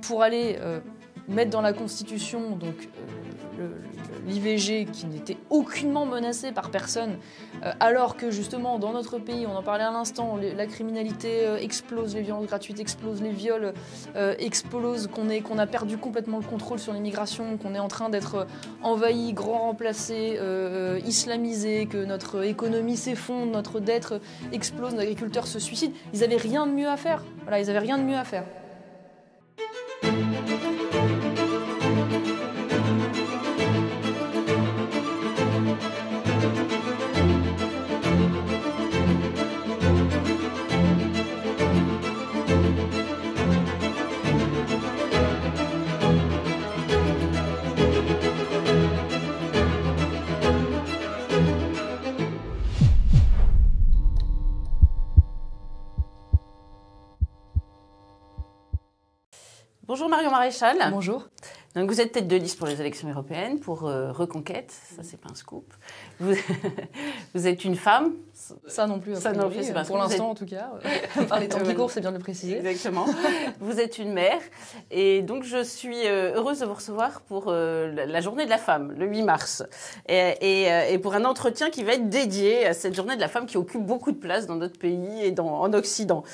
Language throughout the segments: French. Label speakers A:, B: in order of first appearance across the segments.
A: pour aller euh, mettre dans la Constitution donc euh, l'IVG qui n'était aucunement menacé par personne, euh, alors que justement dans notre pays, on en parlait à l'instant, la criminalité explose, les violences gratuites explosent, les viols explosent, qu'on qu'on a perdu complètement le contrôle sur l'immigration, qu'on est en train d'être envahi, grand remplacé, islamisé, que notre économie s'effondre, notre dette explose, nos agriculteurs se suicident. Ils avaient rien de mieux à faire. Voilà, ils n'avaient rien de mieux à faire.
B: Bonjour Marion Maréchal. Bonjour. Donc vous êtes tête de liste pour les élections européennes, pour euh, Reconquête, ça c'est pas un scoop. Vous, vous êtes une femme. Ça non plus, ça non plus pour l'instant en tout
A: cas.
B: par les temps qui courent, c'est bien de le préciser. Exactement. vous êtes une mère. Et donc je suis euh, heureuse de vous recevoir pour euh, la journée de la femme, le 8 mars. Et, pour un entretien qui va être dédié à cette journée de la femme qui occupe beaucoup de place dans notre pays et en Occident.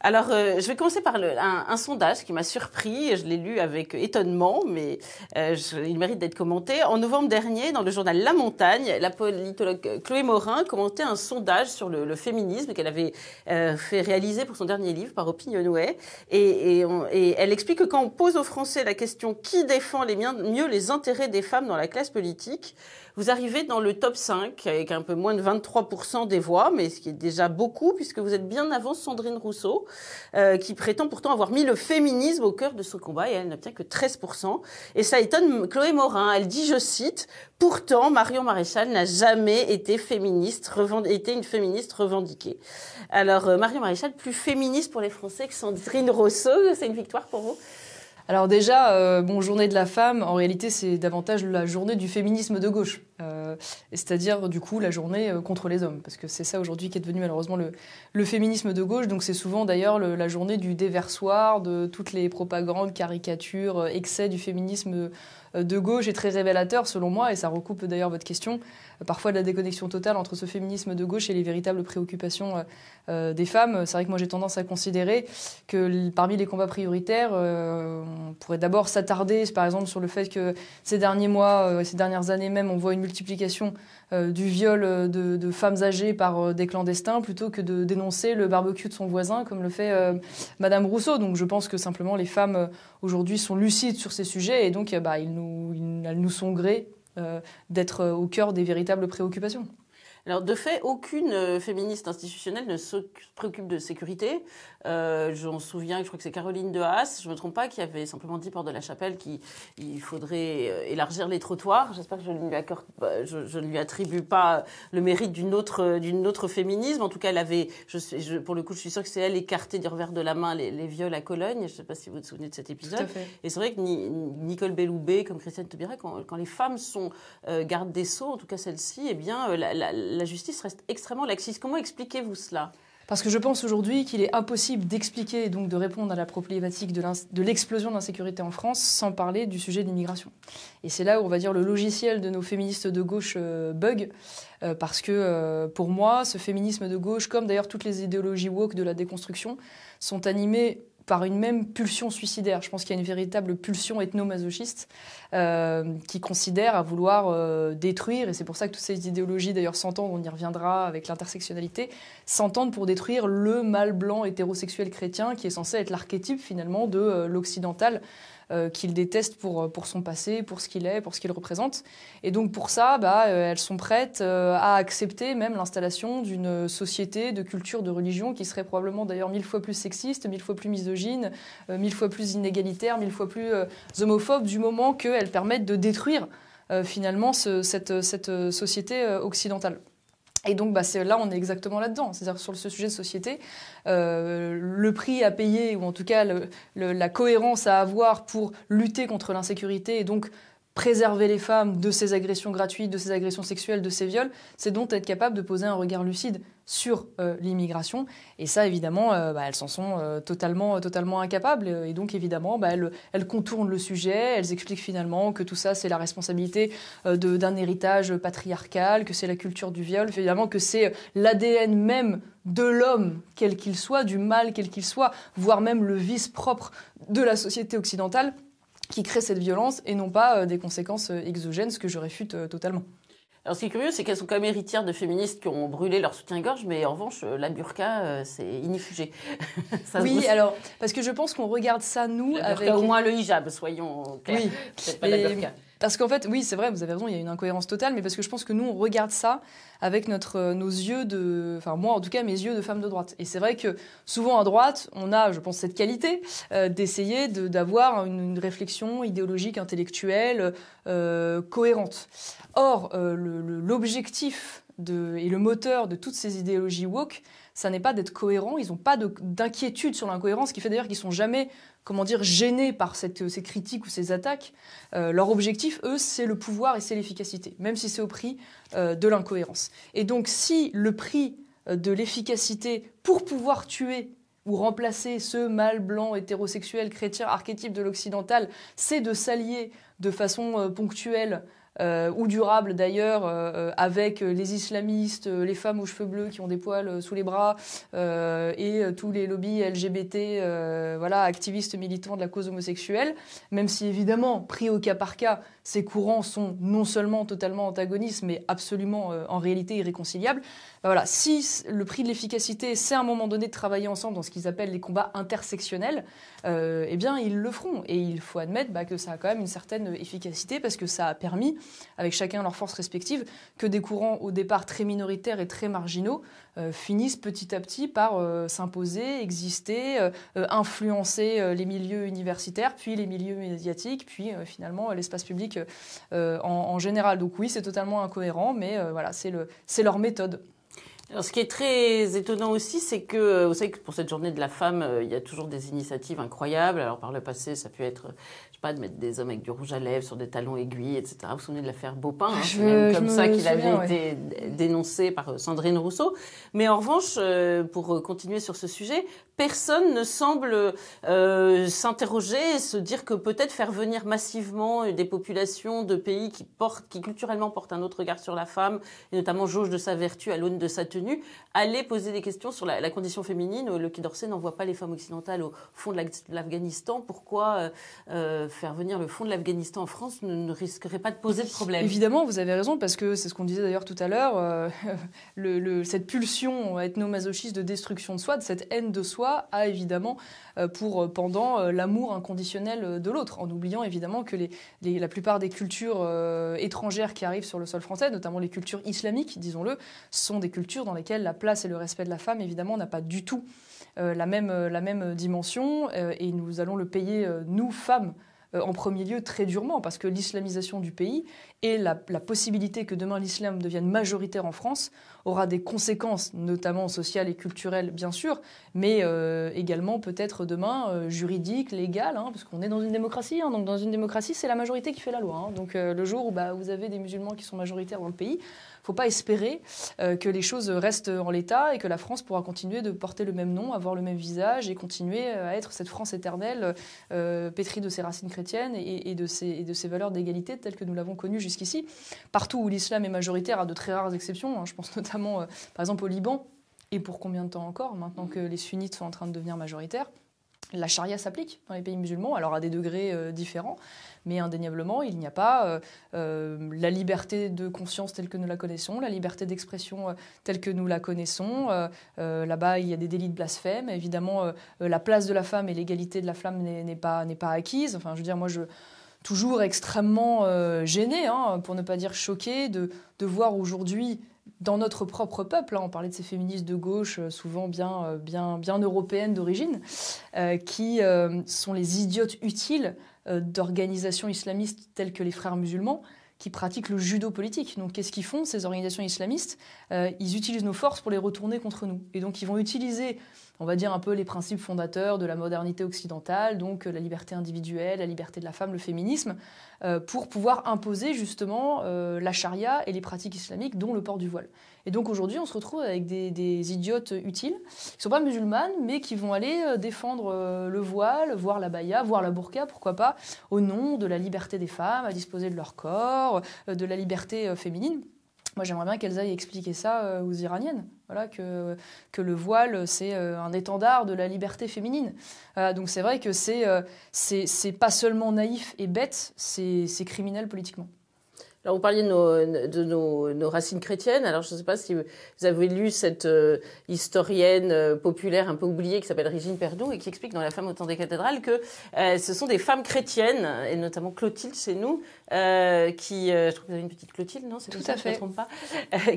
B: Alors je vais commencer par un, sondage qui m'a surpris, je l'ai lu avec étonnement, mais mais euh, je, il mérite d'être commenté. En novembre dernier, dans le journal La Montagne, la politologue Chloé Morin commentait un sondage sur le, féminisme qu'elle avait euh, fait réaliser pour son dernier livre par Opinionway. Et, et, elle explique que quand on pose aux Français la question qui défend les mieux les intérêts des femmes dans la classe politique, vous arrivez dans le top 5 avec un peu moins de 23% des voix, mais ce qui est déjà beaucoup puisque vous êtes bien avant Sandrine Rousseau, euh, qui prétend pourtant avoir mis le féminisme au cœur de son combat et elle n'obtient que 13%. Et ça étonne Chloé Morin. Elle dit, je cite, Pourtant, Marion Maréchal n'a jamais été féministe, était une féministe revendiquée. Alors, euh, Marion Maréchal, plus féministe pour les Français que Sandrine Rousseau, c'est une victoire pour vous
A: Alors déjà, euh, journée de la femme, en réalité, c'est davantage la journée du féminisme de gauche. Euh, c'est-à-dire du coup la journée euh, contre les hommes, parce que c'est ça aujourd'hui qui est devenu malheureusement le, féminisme de gauche, donc c'est souvent d'ailleurs la journée du déversoir, de toutes les propagandes, caricatures, euh, excès du féminisme de gauche est très révélateur selon moi, et ça recoupe d'ailleurs votre question, parfois de la déconnexion totale entre ce féminisme de gauche et les véritables préoccupations des femmes. C'est vrai que moi j'ai tendance à considérer que parmi les combats prioritaires, on pourrait d'abord s'attarder par exemple sur le fait que ces derniers mois, ces dernières années même, on voit une multiplication euh, du viol euh, de, femmes âgées par euh, des clandestins plutôt que de dénoncer le barbecue de son voisin comme le fait Madame Rousseau. Donc je pense que simplement les femmes aujourd'hui sont lucides sur ces sujets et donc bah, nous, elles nous sont grées d'être au cœur des véritables préoccupations de fait, aucune euh, féministe institutionnelle ne se préoccupe de sécurité.
B: Euh, j'en souviens, je crois que c'est Caroline de Haas, je ne me trompe pas, qui avait simplement dit Porte de la Chapelle qu'il faudrait euh, élargir les trottoirs. J'espère que bah, je ne, lui attribue pas le mérite d'une autre, féminisme. En tout cas, elle avait, je, pour le coup, je suis sûre que c'est elle écartée du revers de la main les, viols à Cologne. Je ne sais pas si vous vous souvenez de cet épisode. Et c'est vrai que Nicole Belloubet, comme Christiane Taubira, quand, les femmes sont gardes des sceaux, en tout cas celle-ci, eh bien, la, la justice reste extrêmement laxiste. Comment expliquez-vous cela
A: parce que je pense aujourd'hui qu'il est impossible d'expliquer et donc de répondre à la problématique de l'explosion de l'insécurité en France sans parler du sujet de l'immigration. Et c'est là où on va dire le logiciel de nos féministes de gauche euh, bug, euh, parce que euh, pour moi, ce féminisme de gauche, comme d'ailleurs toutes les idéologies woke de la déconstruction, sont animées par une même pulsion suicidaire. Je pense qu'il y a une véritable pulsion ethno-masochiste euh, qui considère à vouloir euh, détruire, et c'est pour ça que toutes ces idéologies d'ailleurs s'entendent, on y reviendra avec l'intersectionnalité, s'entendent pour détruire le mâle blanc hétérosexuel chrétien qui est censé être l'archétype finalement de euh, l'occidental euh, qu'il déteste euh, pour, son passé, pour ce qu'il est, pour ce qu'il représente. Et donc pour ça, bah, euh, elles sont prêtes à accepter même l'installation d'une société de culture, de religion qui serait probablement d'ailleurs mille fois plus sexiste, mille fois plus misogyne, mille fois plus inégalitaire, mille fois plus homophobe du moment qu'elles permettent de détruire finalement cette société occidentale. Et donc bah, là, on est exactement là-dedans. C'est-à-dire sur ce sujet de société, euh, le prix à payer, ou en tout cas la cohérence à avoir pour lutter contre l'insécurité et donc préserver les femmes de ces agressions gratuites, de ces agressions sexuelles, de ces viols, c'est donc être capable de poser un regard lucide sur euh, l'immigration. Et ça, évidemment, euh, bah, elles s'en sont euh, totalement, totalement incapables. Et donc, évidemment, bah, elles, elles, contournent le sujet, elles expliquent finalement que tout ça, c'est la responsabilité d'un héritage patriarcal, que c'est la culture du viol, évidemment que c'est l'ADN même de l'homme, quel qu'il soit, du mal, quel qu'il soit, voire même le vice propre de la société occidentale qui créent cette violence et non pas euh, des conséquences euh, exogènes, ce que je réfute euh, totalement. Alors ce qui est curieux, c'est qu'elles sont quand même
B: héritières de féministes qui ont brûlé leur soutien-gorge, mais en revanche, la burqa, c'est inifugé.
A: oui, alors, parce que je pense qu'on regarde ça, nous, au moins le hijab, soyons clairs. Oui, pas la burqa. Parce qu'en fait, oui, c'est vrai, vous avez raison, il y a une incohérence totale, mais parce que je pense que nous, on regarde ça avec notre, euh, nos yeux de. Enfin, moi, en tout cas, mes yeux de femme de droite. Et c'est vrai que souvent à droite, on a, je pense, cette qualité euh, d'essayer d'avoir une, une, réflexion idéologique, intellectuelle, euh, cohérente. Or, l'objectif et le moteur de toutes ces idéologies woke, ça n'est pas d'être cohérent. Ils n'ont pas d'inquiétude sur l'incohérence, ce qui fait d'ailleurs qu'ils sont jamais, comment dire, gênés par ces critiques ou ces attaques. Euh, leur objectif, eux, c'est le pouvoir et c'est l'efficacité, même si c'est au prix euh, de l'incohérence. Et donc, si le prix euh, de l'efficacité pour pouvoir tuer ou remplacer ce mâle blanc hétérosexuel chrétien archétype de l'occidental, c'est de s'allier de façon ponctuelle euh, ou durable d'ailleurs, euh, avec les islamistes, euh, les femmes aux cheveux bleus qui ont des poils sous les bras, et tous les lobbies LGBT, voilà, activistes militants de la cause homosexuelle, même si évidemment, pris au cas par cas, ces courants sont non seulement totalement antagonistes, mais absolument en réalité irréconciliables. Bah voilà, si le prix de l'efficacité, c'est à un moment donné de travailler ensemble dans ce qu'ils appellent les combats intersectionnels, euh, eh bien, ils le feront. Et il faut admettre bah, que ça a quand même une certaine efficacité parce que ça a permis, avec chacun leurs forces respectives, que des courants au départ très minoritaires et très marginaux euh, finissent petit à petit par euh, s'imposer, exister, influencer les milieux universitaires, puis les milieux médiatiques, puis finalement l'espace public en, général. Donc oui, c'est totalement incohérent, mais voilà, c'est leur méthode
B: ce qui est très étonnant aussi, c'est que euh, vous savez que pour cette journée de la femme, euh, il y a toujours des initiatives incroyables. Alors par le passé, ça a pu être, je pas, de mettre des hommes avec du rouge à lèvres sur des talons aiguilles, etc. Vous vous souvenez de l'affaire Beaupin hein, ah, comme ça qu'il avait été dénoncé par euh, Sandrine Rousseau. Mais en revanche, pour continuer sur ce sujet, personne ne semble euh, s'interroger et se dire que peut-être faire venir massivement des populations de pays qui portent, qui culturellement portent un autre regard sur la femme, et notamment jauge de sa vertu à l'aune de sa tenue, aller poser des questions sur la, condition féminine. Le Quai d'Orsay n'envoie pas les femmes occidentales au fond de l'Afghanistan. Pourquoi euh, euh, faire venir le fond de l'Afghanistan
A: en France ne, risquerait pas de poser de problème Évidemment, vous avez raison, parce que c'est ce qu'on disait d'ailleurs tout à l'heure, cette pulsion ethnomasochiste de destruction de soi, de cette haine de soi, a évidemment euh, pour euh, pendant euh, l'amour inconditionnel de l'autre, en oubliant évidemment que la plupart des cultures étrangères qui arrivent sur le sol français, notamment les cultures islamiques, disons-le, sont des cultures dans lesquelles la place et le respect de la femme, évidemment, n'a pas du tout même, la même dimension, et nous allons le payer, nous, femmes, en premier lieu très durement, parce que l'islamisation du pays et la, possibilité que demain l'islam devienne majoritaire en France aura des conséquences, notamment sociales et culturelles, bien sûr, mais euh, également peut-être demain euh, juridiques, légales, hein, parce qu'on est dans une démocratie. Hein. donc dans une démocratie, c'est la majorité qui fait la loi. Hein. donc euh, le jour où bah, vous avez des musulmans qui sont majoritaires dans le pays, faut pas espérer que les choses restent en l'état et que la France pourra continuer de porter le même nom, avoir le même visage et continuer à être cette France éternelle pétrie de ses racines chrétiennes et, de, ses, de ses valeurs d'égalité telles que nous l'avons connue jusqu'ici, partout où l'islam est majoritaire, à de très rares exceptions, hein, je pense notamment euh, par exemple au Liban, et pour combien de temps encore, maintenant que les sunnites sont en train de devenir majoritaires la charia s'applique dans les pays musulmans, alors à des degrés euh, différents, mais indéniablement, il n'y a pas euh, la liberté de conscience telle que nous la connaissons, la liberté d'expression telle que nous la connaissons. Là-bas, il y a des délits de blasphème. Évidemment, la place de la femme et l'égalité de la femme n'est pas, pas acquise. Enfin, je veux dire, moi, je toujours extrêmement euh, gêné, hein, pour ne pas dire choqué, de, voir aujourd'hui dans notre propre peuple, hein, on parlait de ces féministes de gauche, euh, souvent bien, euh, bien, bien européennes d'origine, qui sont les idiotes utiles d'organisations islamistes telles que les frères musulmans, qui pratiquent le judo politique. Donc qu'est-ce qu'ils font, ces organisations islamistes Ils utilisent nos forces pour les retourner contre nous. Et donc ils vont utiliser on va dire un peu les principes fondateurs de la modernité occidentale, donc euh, la liberté individuelle, la liberté de la femme, le féminisme, euh, pour pouvoir imposer justement euh, la charia et les pratiques islamiques, dont le port du voile. Et donc aujourd'hui, on se retrouve avec des, idiotes utiles, qui ne sont pas musulmanes, mais qui vont aller défendre le voile, voir la baya, voir la burqa, pourquoi pas, au nom de la liberté des femmes à disposer de leur corps, de la liberté féminine. Moi, j'aimerais bien qu'elles aillent expliquer ça euh, aux Iraniennes. Voilà, que, le voile, c'est euh, un étendard de la liberté féminine. Euh, donc c'est vrai que c'est n'est pas seulement naïf et bête, c'est criminel politiquement.
B: Alors, vous parliez de nos, de nos, nos racines chrétiennes. Alors, je ne sais pas si vous avez lu cette euh, historienne euh, populaire un peu oubliée qui s'appelle Régine Perdoux et qui explique dans La femme au temps des cathédrales que euh, ce sont des femmes chrétiennes, et notamment Clotilde chez nous, qui, je trouve vous avez une petite Clotilde, non C'est tout à fait. Je trompe pas.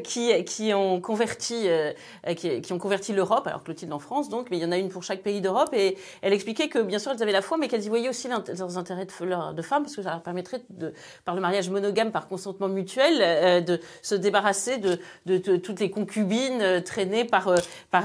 B: qui, qui ont converti, qui, qui, ont converti l'Europe. Alors, Clotilde en France, donc, mais il y en a une pour chaque pays d'Europe. Et elle expliquait que, bien sûr, elles avaient la foi, mais qu'elles y voyaient aussi leurs intérêts de, de femmes, parce que ça leur permettrait, de, par le mariage monogame, par consentement mutuel, euh, de se débarrasser de, toutes les concubines euh, traînées par, euh,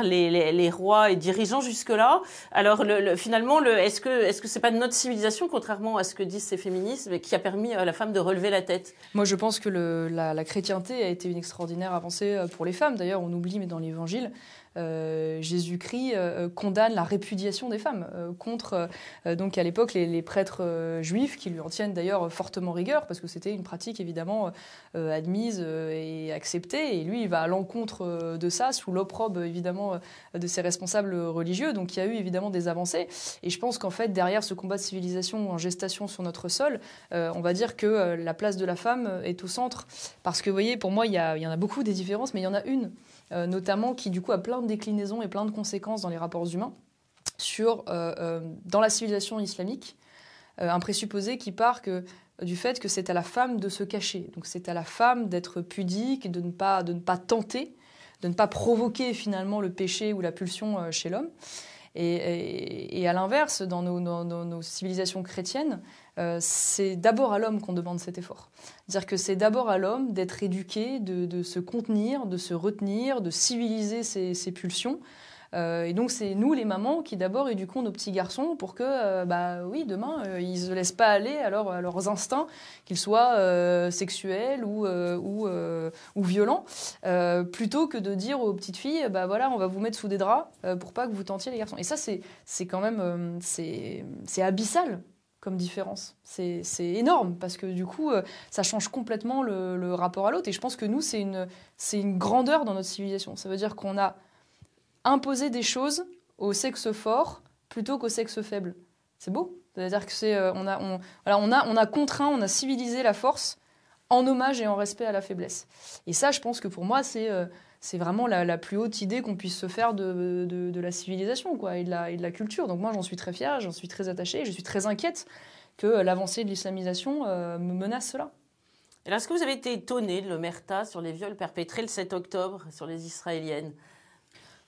B: les, rois et dirigeants jusque-là. Alors finalement, est-ce que ce n'est c'est pas notre civilisation, contrairement à ce que disent ces féministes, qui a permis à la femme de relever la tête
A: Moi, je pense que la chrétienté a été une extraordinaire avancée pour les femmes. D'ailleurs, on oublie, mais dans l'Évangile, euh, Jésus-Christ euh, condamne la répudiation des femmes euh, contre, donc à l'époque, les, prêtres juifs, qui lui en tiennent d'ailleurs fortement rigueur, parce que c'était une pratique évidemment admise et acceptée. Et lui, il va à l'encontre de ça, sous l'opprobre évidemment de ses responsables religieux. Donc il y a eu évidemment des avancées. Et je pense qu'en fait, derrière ce combat de civilisation en gestation sur notre sol, on va dire que la place de la femme est au centre. Parce que vous voyez, pour moi, il y, il y en a beaucoup des différences, mais il y en a une. Euh, notamment qui du coup a plein de déclinaisons et plein de conséquences dans les rapports humains euh, euh, dans la civilisation islamique un présupposé qui part du fait que c'est à la femme de se cacher. Donc c'est à la femme d'être pudique, de ne pas, de ne pas tenter, de ne pas provoquer finalement le péché ou la pulsion chez l'homme. Et, à l'inverse, dans nos, civilisations chrétiennes, euh, c'est d'abord à l'homme qu'on demande cet effort. cest Dire que c'est d'abord à l'homme d'être éduqué, de, se contenir, de se retenir, de civiliser ses, pulsions. Euh, et donc c'est nous les mamans qui d'abord éduquons nos petits garçons pour que, euh, bah oui, demain ils ils se laissent pas aller à, à leurs instincts, qu'ils soient sexuels ou, violents, plutôt que de dire aux petites filles, bah voilà, on va vous mettre sous des draps pour pas que vous tentiez les garçons. Et ça c'est quand même c'est abyssal comme différence. C'est énorme parce que du coup, euh, ça change complètement le, rapport à l'autre. Et je pense que nous, c'est une, une grandeur dans notre civilisation. Ça veut dire qu'on a imposé des choses au sexe fort plutôt qu'au sexe faible. C'est beau. C'est-à-dire que c'est euh, on a on, voilà, on a on a contraint, on a civilisé la force en hommage et en respect à la faiblesse. Et ça, je pense que pour moi, c'est euh, c'est vraiment la, la, plus haute idée qu'on puisse se faire de, de, la civilisation quoi, et, de la, culture. Donc moi, j'en suis très fière, j'en suis très attachée, je suis très inquiète que l'avancée de l'islamisation euh, me menace cela.
B: Est-ce que vous avez été étonnée de l'omerta sur les viols perpétrés le 7 octobre sur les Israéliennes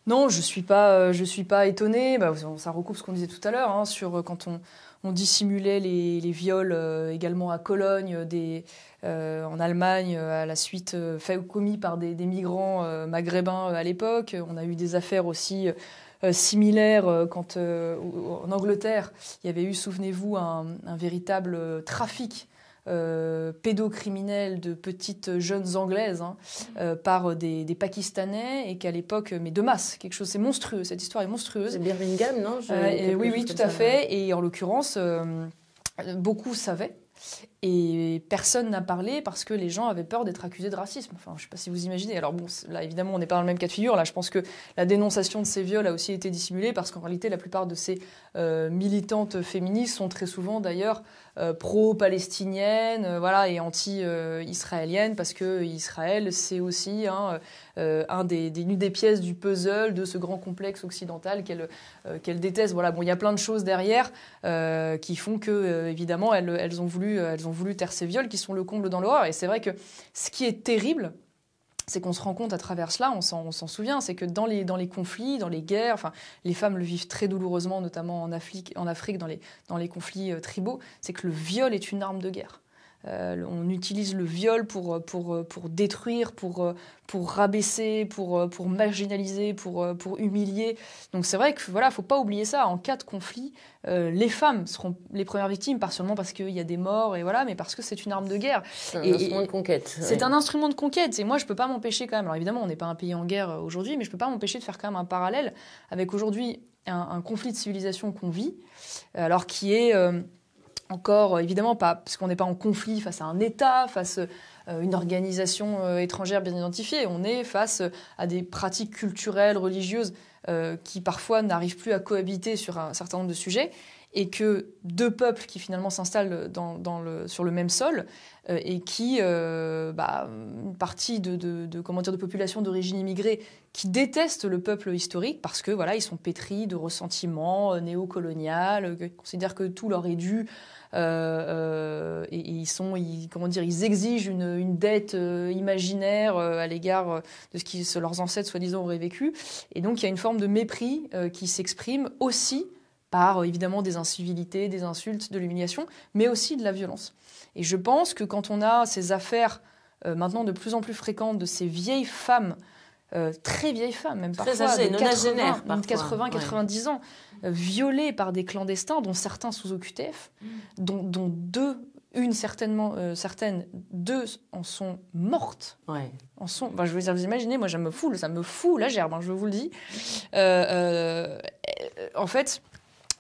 A: non, je suis pas, euh, je suis pas étonnée. Bah, ça recoupe ce qu'on disait tout à l'heure hein, sur euh, quand on, on dissimulait les, viols euh, également à Cologne, euh, euh, en Allemagne, à la suite fait, commis par des, migrants maghrébins à l'époque. On a eu des affaires aussi similaires quand en Angleterre, il y avait eu, souvenez-vous, un véritable trafic euh, pédocriminels de petites jeunes anglaises hein, euh, par des, Pakistanais et qu'à l'époque, mais de masse, quelque chose, c'est monstrueux, cette histoire est monstrueuse. C'est Birmingham, non euh, Oui, oui, tout à fait. Et en l'occurrence, beaucoup savaient. Et personne n'a parlé parce que les gens avaient peur d'être accusés de racisme. Enfin, je ne sais pas si vous imaginez. Alors bon, là, évidemment, on n'est pas dans le même cas de figure. Là, je pense que la dénonciation de ces viols a aussi été dissimulée parce qu'en réalité, la plupart de ces euh, militantes féministes sont très souvent, d'ailleurs, euh, pro-palestiniennes, euh, voilà, et anti-israéliennes parce que Israël, c'est aussi hein, un des, des, des pièces du puzzle de ce grand complexe occidental qu'elle détestent. déteste. Voilà, bon, il y a plein de choses derrière qui font que, évidemment, elles, ont voulu, elles ont ont voulu taire ces viols qui sont le comble dans l'horreur. Et c'est vrai que ce qui est terrible, c'est qu'on se rend compte à travers cela, on s'en souvient, c'est que dans les, conflits, dans les guerres, enfin, les femmes le vivent très douloureusement, notamment en Afrique, dans, les, conflits euh, tribaux, c'est que le viol est une arme de guerre. Euh, on utilise le viol pour, pour, détruire, pour, pour rabaisser, pour, marginaliser, pour, humilier. Donc c'est vrai que voilà, faut pas oublier ça. En cas de conflit, euh, les femmes seront les premières victimes, pas seulement parce qu'il y a des morts et voilà, mais parce que c'est une arme de guerre. C'est un instrument de conquête. C'est un instrument de conquête. Et moi, je ne peux pas m'empêcher quand même. Alors évidemment, on n'est pas un pays en guerre euh, aujourd'hui, mais je peux pas m'empêcher de faire quand même un parallèle avec aujourd'hui un, conflit de civilisation qu'on vit, alors qui est encore, euh, évidemment pas, parce qu'on n'est pas en conflit face à un État, face à euh, une organisation euh, étrangère bien identifiée, on est face à des pratiques culturelles, religieuses, qui parfois n'arrivent plus à cohabiter sur un certain nombre de sujets, et que deux peuples qui finalement s'installent sur le même sol, et qui, bah, une partie de, comment dire, de population d'origine immigrée qui détestent le peuple historique, parce que voilà, ils sont pétris de ressentiments néocoloniales, considèrent que tout leur est dû, euh, euh, et, ils sont, comment dire, ils exigent une, dette euh, imaginaire à l'égard de ce que leurs ancêtres soi-disant auraient vécu. Et donc il y a une forme de mépris qui s'exprime aussi par évidemment des incivilités, des insultes, de l'humiliation, mais aussi de la violence. Et je pense que quand on a ces affaires maintenant de plus en plus fréquentes de ces vieilles femmes euh, très vieilles femmes, même très parfois, de 80, 90 ans, euh, violées par des clandestins, dont certains sous OQTF, mm. dont, deux, une certainement, euh, certaines, deux en sont mortes. En sont, je veux dire, vous imaginez, moi, ça me fout, ça me fout la gerbe, hein, je vous le dis. en fait,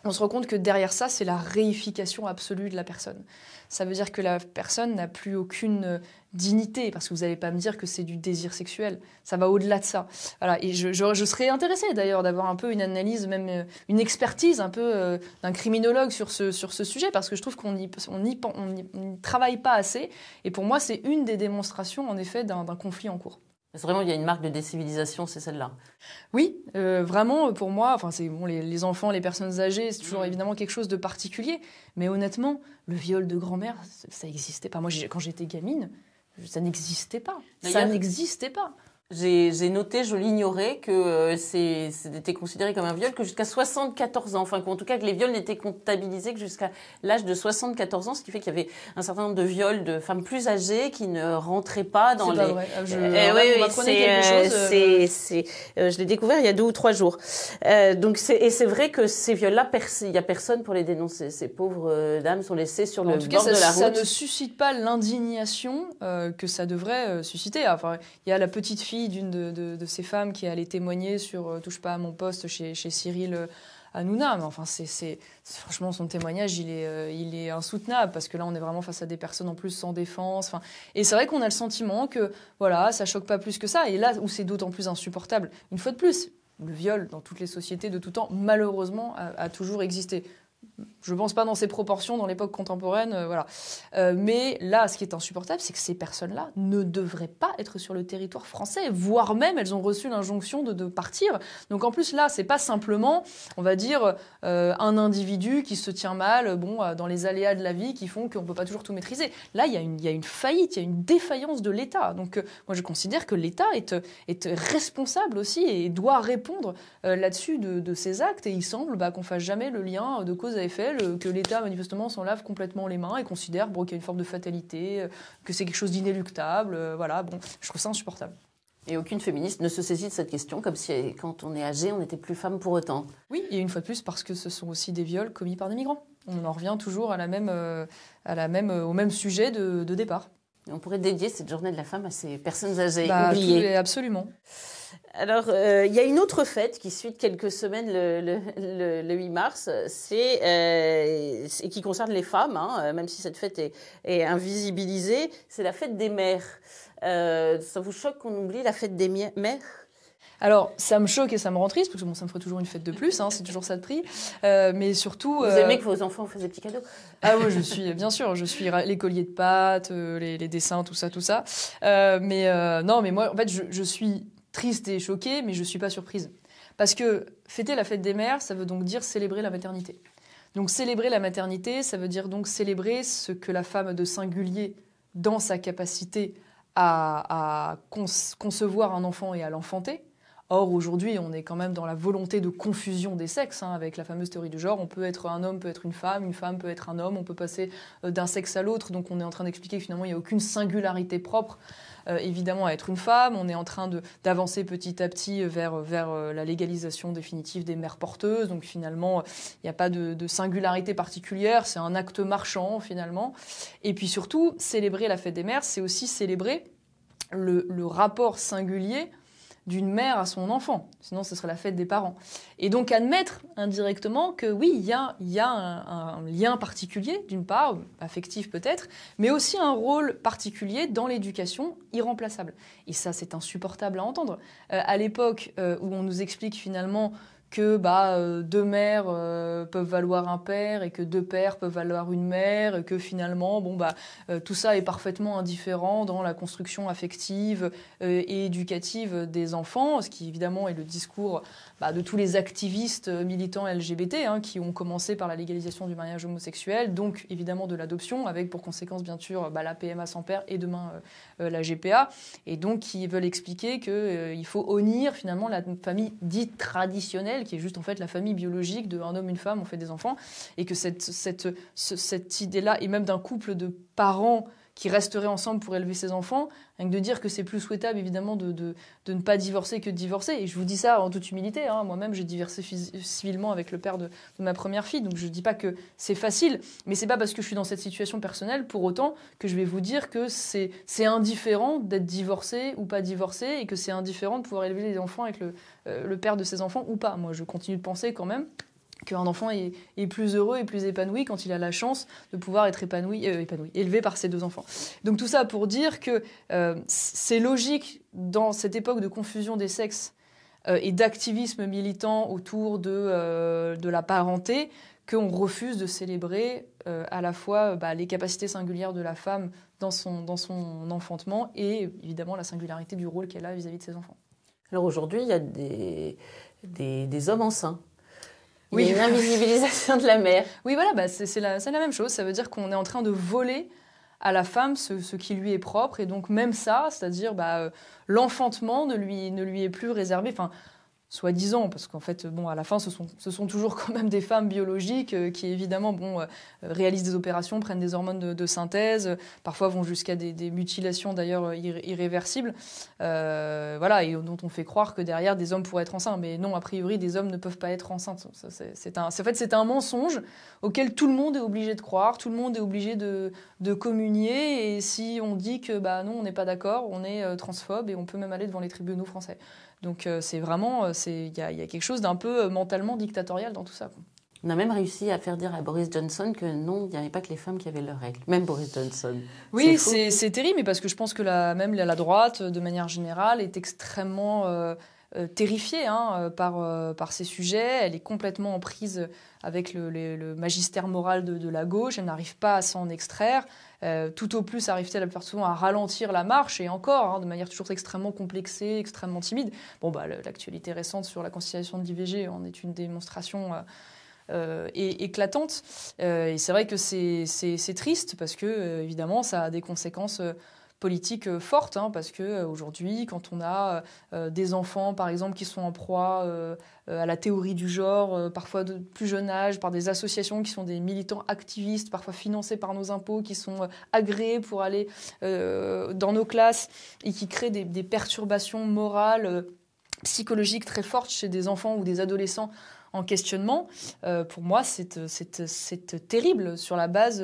A: on se rend compte que derrière ça, c'est la réification absolue de la personne. Ça veut dire que la personne n'a plus aucune dignité, parce que vous n'allez pas me dire que c'est du désir sexuel. Ça va au-delà de ça. Voilà. Et je, serais intéressée d'ailleurs d'avoir un peu une analyse, même euh, une expertise un peu euh, d'un criminologue sur ce, sur ce sujet, parce que je trouve qu'on n'y y, on y, travaille pas assez. Et pour moi, c'est une des démonstrations, en effet, d'un conflit en cours. Vraiment, il y a une marque de décivilisation, c'est celle-là. Oui, euh, vraiment, pour moi, enfin, c'est bon, les, enfants, les personnes âgées, c'est toujours mmh. évidemment quelque chose de particulier. Mais honnêtement, le viol de grand-mère, ça n'existait pas. Moi, quand j'étais gamine, ça n'existait pas. Ça n'existait pas.
B: J'ai noté, je l'ignorais, que euh, c'était considéré comme un viol que jusqu'à 74 ans. Enfin, en tout cas, que les viols n'étaient comptabilisés que jusqu'à l'âge de 74 ans, ce qui fait qu'il y avait un certain nombre de viols de femmes plus âgées qui ne rentraient pas dans les. Pas vrai. Ah, euh, oui, oui, euh, c'est. c'est. je l'ai découvert il y a deux ou trois jours. Euh, donc, c'est et c'est vrai que ces viols-là, il y a personne pour les dénoncer. Ces pauvres dames sont laissées sur le bord cas, ça, de la route. Ça
A: ne suscite pas l'indignation que ça devrait susciter. Enfin, il y a la petite fille d'une de, ces femmes qui allait témoigner sur euh, Touche pas à mon poste chez, Cyril. Euh, Hanouna, mais enfin, c'est, franchement, son témoignage, euh, il est, insoutenable parce que là, on est vraiment face à des personnes en plus sans défense. et c'est vrai qu'on a le sentiment que, voilà, ça choque pas plus que ça. Et là où c'est d'autant plus insupportable, une fois de plus, le viol dans toutes les sociétés de tout temps, malheureusement, a toujours existé je pense pas dans ces proportions dans l'époque contemporaine, euh, voilà. Euh, mais là, ce qui est insupportable, c'est que ces personnes-là ne devraient pas être sur le territoire français, voire même elles ont reçu l'injonction de, de, partir. Donc en plus là, c'est pas simplement, on va dire, euh, un individu qui se tient mal, bon, dans les aléas de la vie qui font qu'on peut pas toujours tout maîtriser. Là, il y, y, a une faillite, il y a une défaillance de l'État. Donc moi, je considère que l'État est, est, responsable aussi et doit répondre là-dessus de, ses actes. Et il semble bah, qu'on fasse jamais le lien de cause fait, que l'État manifestement s'en lave complètement les mains et considère qu'il y a une forme de fatalité, euh, que c'est quelque chose d'inéluctable. Euh, voilà, bon, je trouve ça insupportable. Et aucune féministe ne se saisit de cette question, comme si quand on est âgé, on n'était plus femme pour autant. Oui, et une fois de plus, parce que ce sont aussi des viols commis par des migrants. On en revient toujours à la même, euh, à la même, au même sujet de, départ. On pourrait dédier cette journée de la femme à ces personnes âgées bah, oubliées. Absolument.
B: Alors, euh, il y a une autre fête qui suit quelques semaines le, 8 mars, euh, c'est qui concerne les femmes, hein, euh, même si cette fête est, invisibilisée, c'est la fête des mères. ça vous choque qu'on oublie la fête des mères
A: alors, ça me choque et ça me rend triste, parce que bon, ça me ferait toujours une fête de plus, hein, c'est toujours ça de prix. mais surtout. Vous aimez que vos enfants vous fassent des petits cadeaux Ah oui, je suis, bien sûr, je suis les colliers de pâtes, les, dessins, tout ça, tout ça. mais non, mais moi, en fait, je suis triste et choquée, mais je ne suis pas surprise. Parce que fêter la fête des mères, ça veut donc dire célébrer la maternité. Donc célébrer la maternité, ça veut dire donc célébrer ce que la femme de singulier, dans sa capacité à, concevoir un enfant et à l'enfanter, Or, aujourd'hui, on est quand même dans la volonté de confusion des sexes, hein. avec la fameuse théorie du genre. On peut être un homme, peut être une femme, une femme peut être un homme, on peut passer euh, d'un sexe à l'autre. Donc, on est en train d'expliquer que finalement, il n'y a aucune singularité propre euh, évidemment à être une femme. On est en train d'avancer petit à petit vers, euh, la légalisation définitive des mères porteuses. Donc finalement, il n'y a pas de, singularité particulière. C'est un acte marchand finalement. Et puis surtout, célébrer la fête des mères, c'est aussi célébrer le rapport singulier d'une mère à son enfant. Sinon, ce serait la fête des parents. Et donc, admettre indirectement que oui, il y a, un, lien particulier, d'une part, affectif peut-être, mais aussi un rôle particulier dans l'éducation irremplaçable. Et ça, c'est insupportable à entendre. Euh, à l'époque euh, où on nous explique finalement que bah, euh, deux mères euh, peuvent valoir un père et que deux pères peuvent valoir une mère et que finalement bon bah euh, tout ça est parfaitement indifférent dans la construction affective et éducative des enfants, ce qui évidemment est le discours bah, de tous les activistes militants LGBT hein, qui ont commencé par la légalisation du mariage homosexuel, donc évidemment de l'adoption avec pour conséquence bien sûr bah, la PMA sans père et demain la GPA et donc qui veulent expliquer qu'il il faut honnir finalement la famille dite traditionnelle qui est juste en fait la famille biologique de un homme, une femme, on fait des enfants, et que cette, cette, cette idée-là, et même d'un couple de parents qui resteraient ensemble pour élever ses enfants, rien que de dire que c'est plus souhaitable évidemment de, de, ne pas divorcer que de divorcer. Et je vous dis ça en toute humilité, hein. moi-même j'ai divorcé civilement avec le père de, ma première fille, donc je ne dis pas que c'est facile, mais c'est pas parce que je suis dans cette situation personnelle pour autant que je vais vous dire que c'est indifférent d'être divorcé ou pas divorcé et que c'est indifférent de pouvoir élever les enfants avec le, euh, le père de ses enfants ou pas. Moi je continue de penser quand même qu'un enfant est, plus heureux et plus épanoui quand il a la chance de pouvoir être épanoui, euh, épanoui élevé par ses deux enfants. Donc tout ça pour dire que euh, c'est logique dans cette époque de confusion des sexes euh, et d'activisme militant autour de, la parenté qu'on refuse de célébrer à la fois bah, les capacités singulières de la femme dans son, enfantement et évidemment la singularité du rôle qu'elle a vis à -vis de ses enfants.
B: Alors aujourd'hui, il y a des, des, hommes enceints
A: oui. une invisibilisation de la mère. Oui, voilà, bah, c'est la, même chose. Ça veut dire qu'on est en train de voler à la femme ce, qui lui est propre. Et donc, même ça, c'est-à-dire bah, euh, l'enfantement ne lui, ne lui est plus réservé. Enfin, soi-disant, parce qu'en fait, bon, à la fin, ce sont, toujours quand même des femmes biologiques euh, qui, évidemment, bon, euh, réalisent des opérations, prennent des hormones de, synthèse, parfois vont jusqu'à des, mutilations d'ailleurs euh, irréversibles, voilà, et dont on fait croire que derrière, des hommes pourraient être enceintes. Mais non, a priori, des hommes ne peuvent pas être enceintes. C'est un, en fait, c'est un mensonge auquel tout le monde est obligé de croire, tout le monde est obligé de, de communier, et si on dit que, bah non, on n'est pas d'accord, on est transphobe, et on peut même aller devant les tribunaux français. Donc euh, c'est vraiment, euh, il y, a quelque chose d'un peu euh, mentalement dictatorial dans tout ça. On a même réussi à faire dire à Boris Johnson que non, il n'y avait pas que les femmes qui avaient leurs règles, même Boris Johnson. Oui, c'est terrible, mais parce que je pense que la, même la, droite, de manière générale, est extrêmement... Euh, terrifiée hein, euh, par, euh, par ces sujets. Elle est complètement en prise avec le, magistère moral de, la gauche. Elle n'arrive pas à s'en extraire. tout au plus arrive-t-elle à souvent à ralentir la marche et encore hein, de manière toujours extrêmement complexée, extrêmement timide. Bon, bah, l'actualité récente sur la conciliation de l'IVG en est une démonstration. éclatante. et c'est vrai que c'est triste parce que, évidemment, ça a des conséquences politique euh, forte, hein, parce que euh, aujourd'hui, quand on a euh, des enfants, par exemple, qui sont en proie à la théorie du genre, parfois de plus jeune âge, par des associations qui sont des militants activistes, parfois financés par nos impôts, qui sont agréés pour aller dans nos classes et qui créent des, perturbations morales psychologiques très fortes chez des enfants ou des adolescents en questionnement, pour moi, c'est terrible sur la base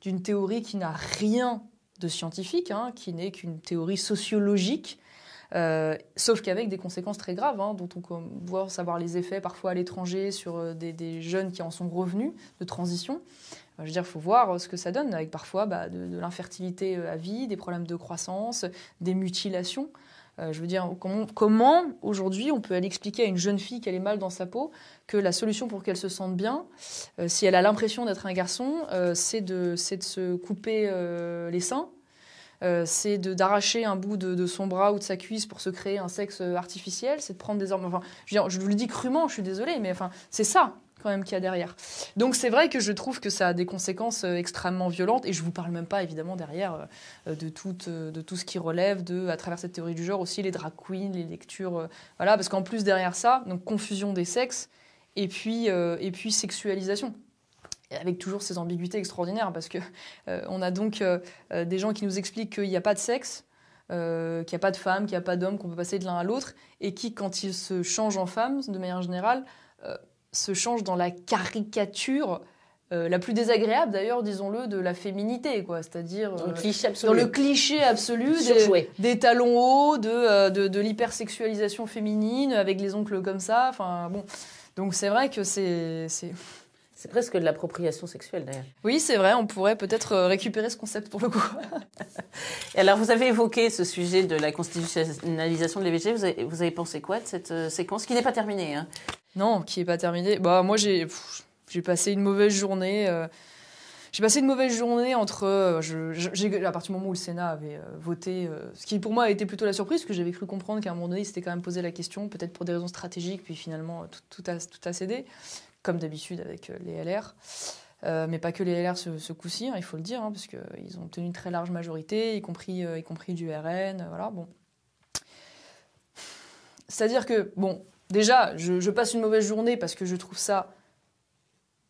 A: d'une théorie qui n'a rien de scientifique, hein, qui n'est qu'une théorie sociologique, euh, sauf qu'avec des conséquences très graves, hein, dont on voit savoir les effets parfois à l'étranger sur euh, des, jeunes qui en sont revenus de transition. Euh, je veux dire, il faut voir ce que ça donne, avec parfois bah, de l'infertilité à vie, des problèmes de croissance, des mutilations. Euh, je veux dire, comment, aujourd'hui on peut aller expliquer à une jeune fille qu'elle est mal dans sa peau que la solution pour qu'elle se sente bien, euh, si elle a l'impression d'être un garçon, euh, c'est de, de, se couper les seins c'est d'arracher un bout de, son bras ou de sa cuisse pour se créer un sexe artificiel, c'est de prendre des hormones. Enfin, je, vous le dis crûment, je suis désolée, mais enfin, c'est ça même qu'il y a derrière. Donc c'est vrai que je trouve que ça a des conséquences euh, extrêmement violentes et je vous parle même pas évidemment derrière euh, euh, de tout, ce qui relève de, à travers cette théorie du genre aussi, les drag queens, les lectures, voilà, parce qu'en plus derrière ça, donc confusion des sexes et puis, et puis sexualisation avec toujours ces ambiguïtés extraordinaires, parce que on a donc des gens qui nous expliquent qu'il n'y a pas de sexe, qu'il n'y a pas de femme, qu'il n'y a pas d'homme, qu'on peut passer de l'un à l'autre, et qui, quand ils se changent en femmes de manière générale, se change dans la caricature euh, la plus désagréable d'ailleurs, disons-le, de la féminité, quoi. C'est-à-dire dans, le euh, cliché absolu, des, talons hauts, euh, de, l'hypersexualisation féminine avec les oncles comme ça. Enfin bon, donc c'est vrai que c'est c'est presque de l'appropriation sexuelle d'ailleurs. Oui, c'est vrai, on pourrait peut-être récupérer ce concept pour le coup.
B: alors, vous avez évoqué ce sujet de la constitutionnalisation de l'EVG. Vous, vous avez, pensé quoi de cette séquence qui n'est pas terminée hein
A: non, qui est pas terminé. Bah moi j'ai j'ai passé une mauvaise journée. Euh, j'ai passé une mauvaise journée entre. Euh, à partir du moment où le Sénat avait euh, voté, ce qui pour moi a été plutôt la surprise, parce que j'avais cru comprendre qu'à un moment donné, il s'était quand même posé la question, peut-être pour des raisons stratégiques, puis finalement tout, a, tout cédé, comme d'habitude avec les LR. mais pas que les LR se ce hein, il faut le dire, hein, parce qu'ils ont obtenu une très large majorité, y compris, y compris du RN. voilà, bon. C'est-à-dire que, bon, Déjà, je, passe une mauvaise journée parce que je trouve ça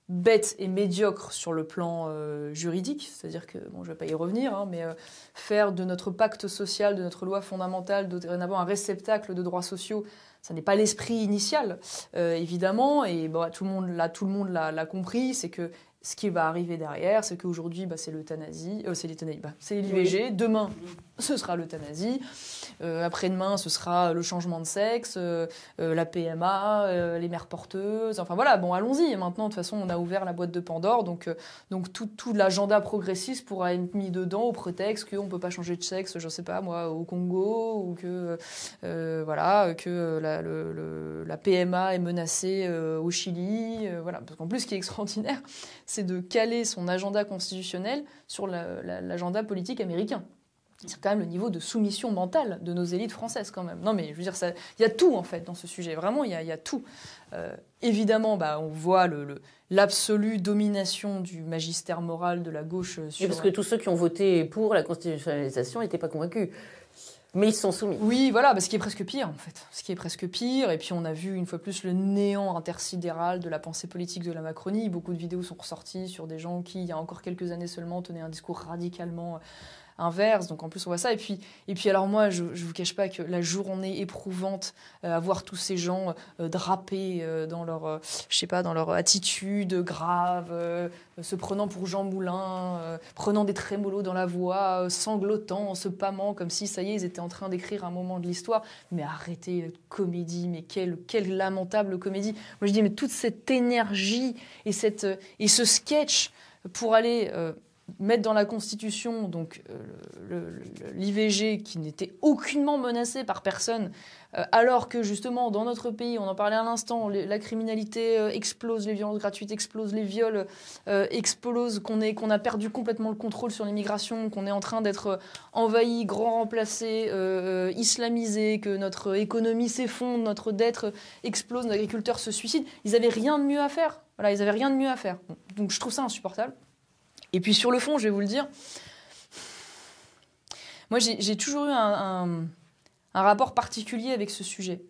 A: bête et médiocre sur le plan euh, juridique, c'est-à-dire que, bon, je ne vais pas y revenir, hein, mais euh, faire de notre pacte social, de notre loi fondamentale, dorénavant un réceptacle de droits sociaux, ça n'est pas l'esprit initial, euh, évidemment, et bon, tout le monde l'a compris, c'est que ce qui va arriver derrière, c'est qu'aujourd'hui, bah, c'est l'euthanasie, euh, c'est bah, l'IVG, demain, ce sera l'euthanasie, euh, après-demain, ce sera le changement de sexe, euh, la PMA, les mères porteuses, enfin voilà, bon, allons-y. Maintenant, de toute façon, on a ouvert la boîte de Pandore, donc, donc tout, l'agenda progressiste pourra être mis dedans au prétexte qu'on ne peut pas changer de sexe, je ne sais pas moi, au Congo, ou que, voilà, que la, PMA est menacée au Chili, voilà. Parce qu'en plus, ce qui est extraordinaire, c'est de caler son agenda constitutionnel sur l'agenda politique américain. C'est quand même le niveau de soumission mentale de nos élites françaises, quand même. Non, mais je veux dire, il y a tout, en fait, dans ce sujet. Vraiment, il y, a, tout. Euh, évidemment, bah, on voit l'absolue domination du magistère moral de la gauche euh, sur... parce que tous ceux qui ont voté pour la constitutionnalisation n'étaient pas convaincus mais ils sont soumis. Oui, voilà, bah, ce qui est presque pire en fait. Ce qui est presque pire. Et puis on a vu une fois plus le néant intersidéral de la pensée politique de la Macronie. Beaucoup de vidéos sont ressorties sur des gens qui, il y a encore quelques années seulement, tenaient un discours radicalement euh, inverse. Donc en plus, on voit ça. Et puis, et puis alors moi, je ne vous cache pas que la journée éprouvante euh, à voir tous ces gens euh, drapés euh, dans leur, je sais pas, dans leur attitude grave, se prenant pour Jean Moulin, prenant des trémolos dans la voix, sanglotant, se pâmant, comme si ça y est, ils étaient en train d'écrire un moment de l'histoire. Mais arrêtez, comédie, mais quelle, lamentable comédie. Moi, je dis, mais toute cette énergie et, cette, et ce sketch pour aller mettre dans la Constitution donc euh, l'IVG qui n'était aucunement menacée par personne, euh, alors que justement dans notre pays, on en parlait à l'instant, la criminalité euh, explose, les violences gratuites explosent, les viols explosent, qu'on a perdu complètement le contrôle sur l'immigration, qu'on est en train d'être envahi, grand remplacé, islamisé, que notre économie s'effondre, notre dette explose, nos agriculteurs se suicident. Ils avaient rien de mieux à faire. Voilà, ils n'avaient rien de mieux à faire. Donc je trouve ça insupportable. Et puis sur le fond, je vais vous le dire, moi j'ai toujours eu un, rapport particulier avec ce sujet,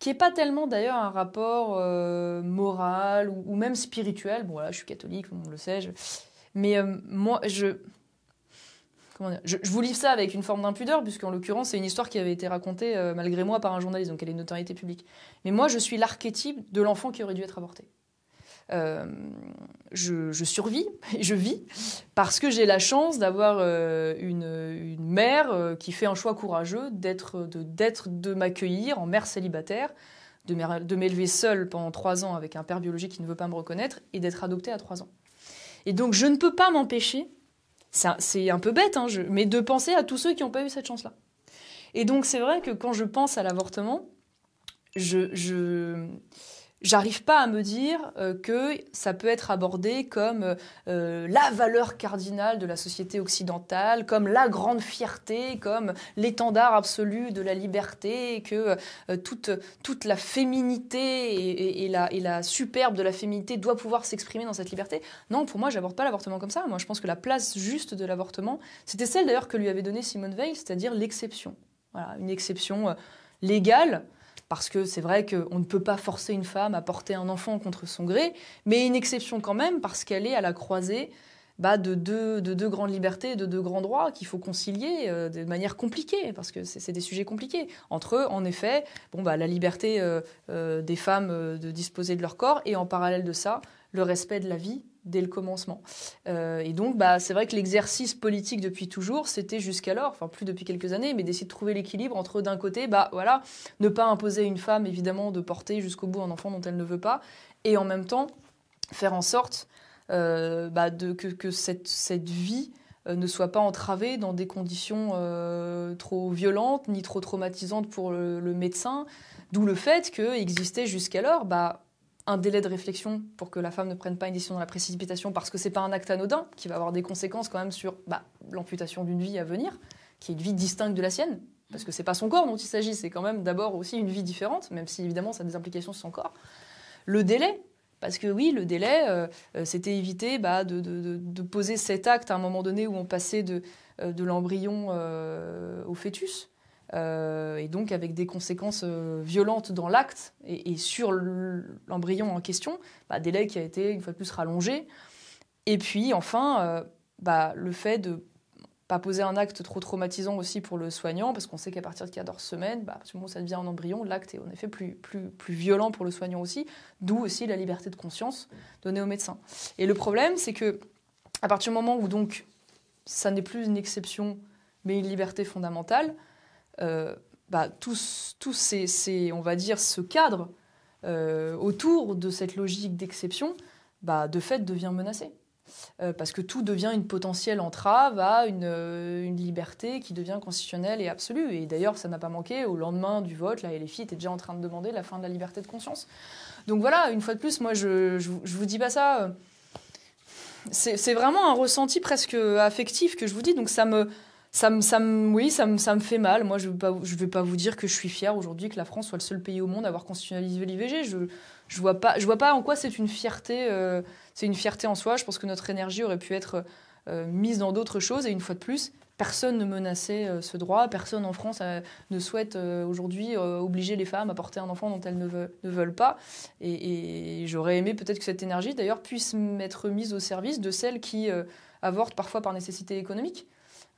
A: qui n'est pas tellement d'ailleurs un rapport euh, moral ou, même spirituel. Bon voilà, je suis catholique, on le sait, mais euh, moi je... Comment dire, je, vous livre ça avec une forme d'impudeur, puisqu'en l'occurrence, c'est une histoire qui avait été racontée euh, malgré moi par un journaliste, donc elle est une notoriété publique. Mais moi, je suis l'archétype de l'enfant qui aurait dû être avorté. Euh, je, je, et je vis, parce que j'ai la chance d'avoir euh, une, mère euh, qui fait un choix courageux d'être, de, d'être, de m'accueillir en mère célibataire, de, m'élever seule pendant trois ans avec un père biologique qui ne veut pas me reconnaître et d'être adoptée à trois ans. Et donc je ne peux pas m'empêcher, c'est un, c'est un peu bête, hein, mais de penser à tous ceux qui n'ont pas eu cette chance-là. Et donc c'est vrai que quand je pense à l'avortement, je, je j'arrive pas à me dire euh, que ça peut être abordé comme euh, euh, la valeur cardinale de la société occidentale, comme la grande fierté, comme l'étendard absolu de la liberté, que toute, toute la féminité et, la, et la superbe de la féminité doit pouvoir s'exprimer dans cette liberté. Non, pour moi, j'aborde pas l'avortement comme ça. Moi, je pense que la place juste de l'avortement, c'était celle d'ailleurs que lui avait donnée Simone Veil, c'est-à-dire l'exception. Voilà, une exception légale parce que c'est vrai qu'on ne peut pas forcer une femme à porter un enfant contre son gré, mais une exception quand même parce qu'elle est à la croisée bah, de, deux, grandes libertés, de deux grands droits qu'il faut concilier euh, de manière compliquée, parce que c'est des sujets compliqués. Entre eux, en effet, bon, bah, la liberté euh, euh, des femmes de disposer de leur corps, et en parallèle de ça, le respect de la vie dès le commencement. Euh, et donc, bah, c'est vrai que l'exercice politique depuis toujours, c'était jusqu'alors, enfin plus depuis quelques années, mais d'essayer de trouver l'équilibre entre d'un côté, bah voilà, ne pas imposer à une femme évidemment de porter jusqu'au bout un enfant dont elle ne veut pas, et en même temps faire en sorte euh, bah, de, que, cette, vie euh, ne soit pas entravée dans des conditions trop violentes ni trop traumatisantes pour le, médecin, d'où le fait qu'existait jusqu'alors, bah un délai de réflexion pour que la femme ne prenne pas une décision dans la précipitation parce que c'est pas un acte anodin qui va avoir des conséquences quand même sur bah, l'amputation d'une vie à venir, qui est une vie distincte de la sienne, parce que c'est pas son corps dont il s'agit, c'est quand même d'abord aussi une vie différente, même si évidemment ça a des implications sur son corps. Le délai, parce que oui, le délai, euh, euh, c'était éviter bah, de, poser cet acte à un moment donné où on passait de, euh, l'embryon au fœtus. Euh, et donc avec des conséquences euh, violentes dans l'acte et, sur l'embryon en question, bah, délai qui a été une fois de plus rallongé. Et puis enfin, euh, bah, le fait de pas poser un acte trop traumatisant aussi pour le soignant, parce qu'on sait qu'à partir de 14 semaines, bah, à partir du moment où ça devient un embryon, l'acte est en effet plus, plus violent pour le soignant aussi, d'où aussi la liberté de conscience donnée au médecin. Et le problème, c'est que à partir du moment où donc ça n'est plus une exception, mais une liberté fondamentale, euh, bah, tous, tous ces, on va dire, ce cadre euh, autour de cette logique d'exception, bah, de fait, devient menacé. Euh, parce que tout devient une potentielle entrave à une, liberté qui devient constitutionnelle et absolue. Et d'ailleurs, ça n'a pas manqué. Au lendemain du vote, la filles était déjà en train de demander la fin de la liberté de conscience. Donc voilà, une fois de plus, moi, je, ne vous dis pas ça. C'est vraiment un ressenti presque affectif que je vous dis. Donc ça me, ça me, ça me, oui, ça me, ça me fait mal. Moi, je ne vais, vais, pas vous dire que je suis fière aujourd'hui que la France soit le seul pays au monde à avoir constitutionnalisé l'IVG. Je ne je vois, pas, je vois pas en quoi c'est une fierté. Euh, c'est une fierté en soi. Je pense que notre énergie aurait pu être euh, mise dans d'autres choses. Et une fois de plus, personne ne menaçait euh, ce droit. Personne en France ne souhaite aujourd'hui obliger les femmes à porter un enfant dont elles ne, veulent, pas. Et, j'aurais aimé peut-être que cette énergie, d'ailleurs, puisse m'être mise au service de celles qui avortent parfois par nécessité économique.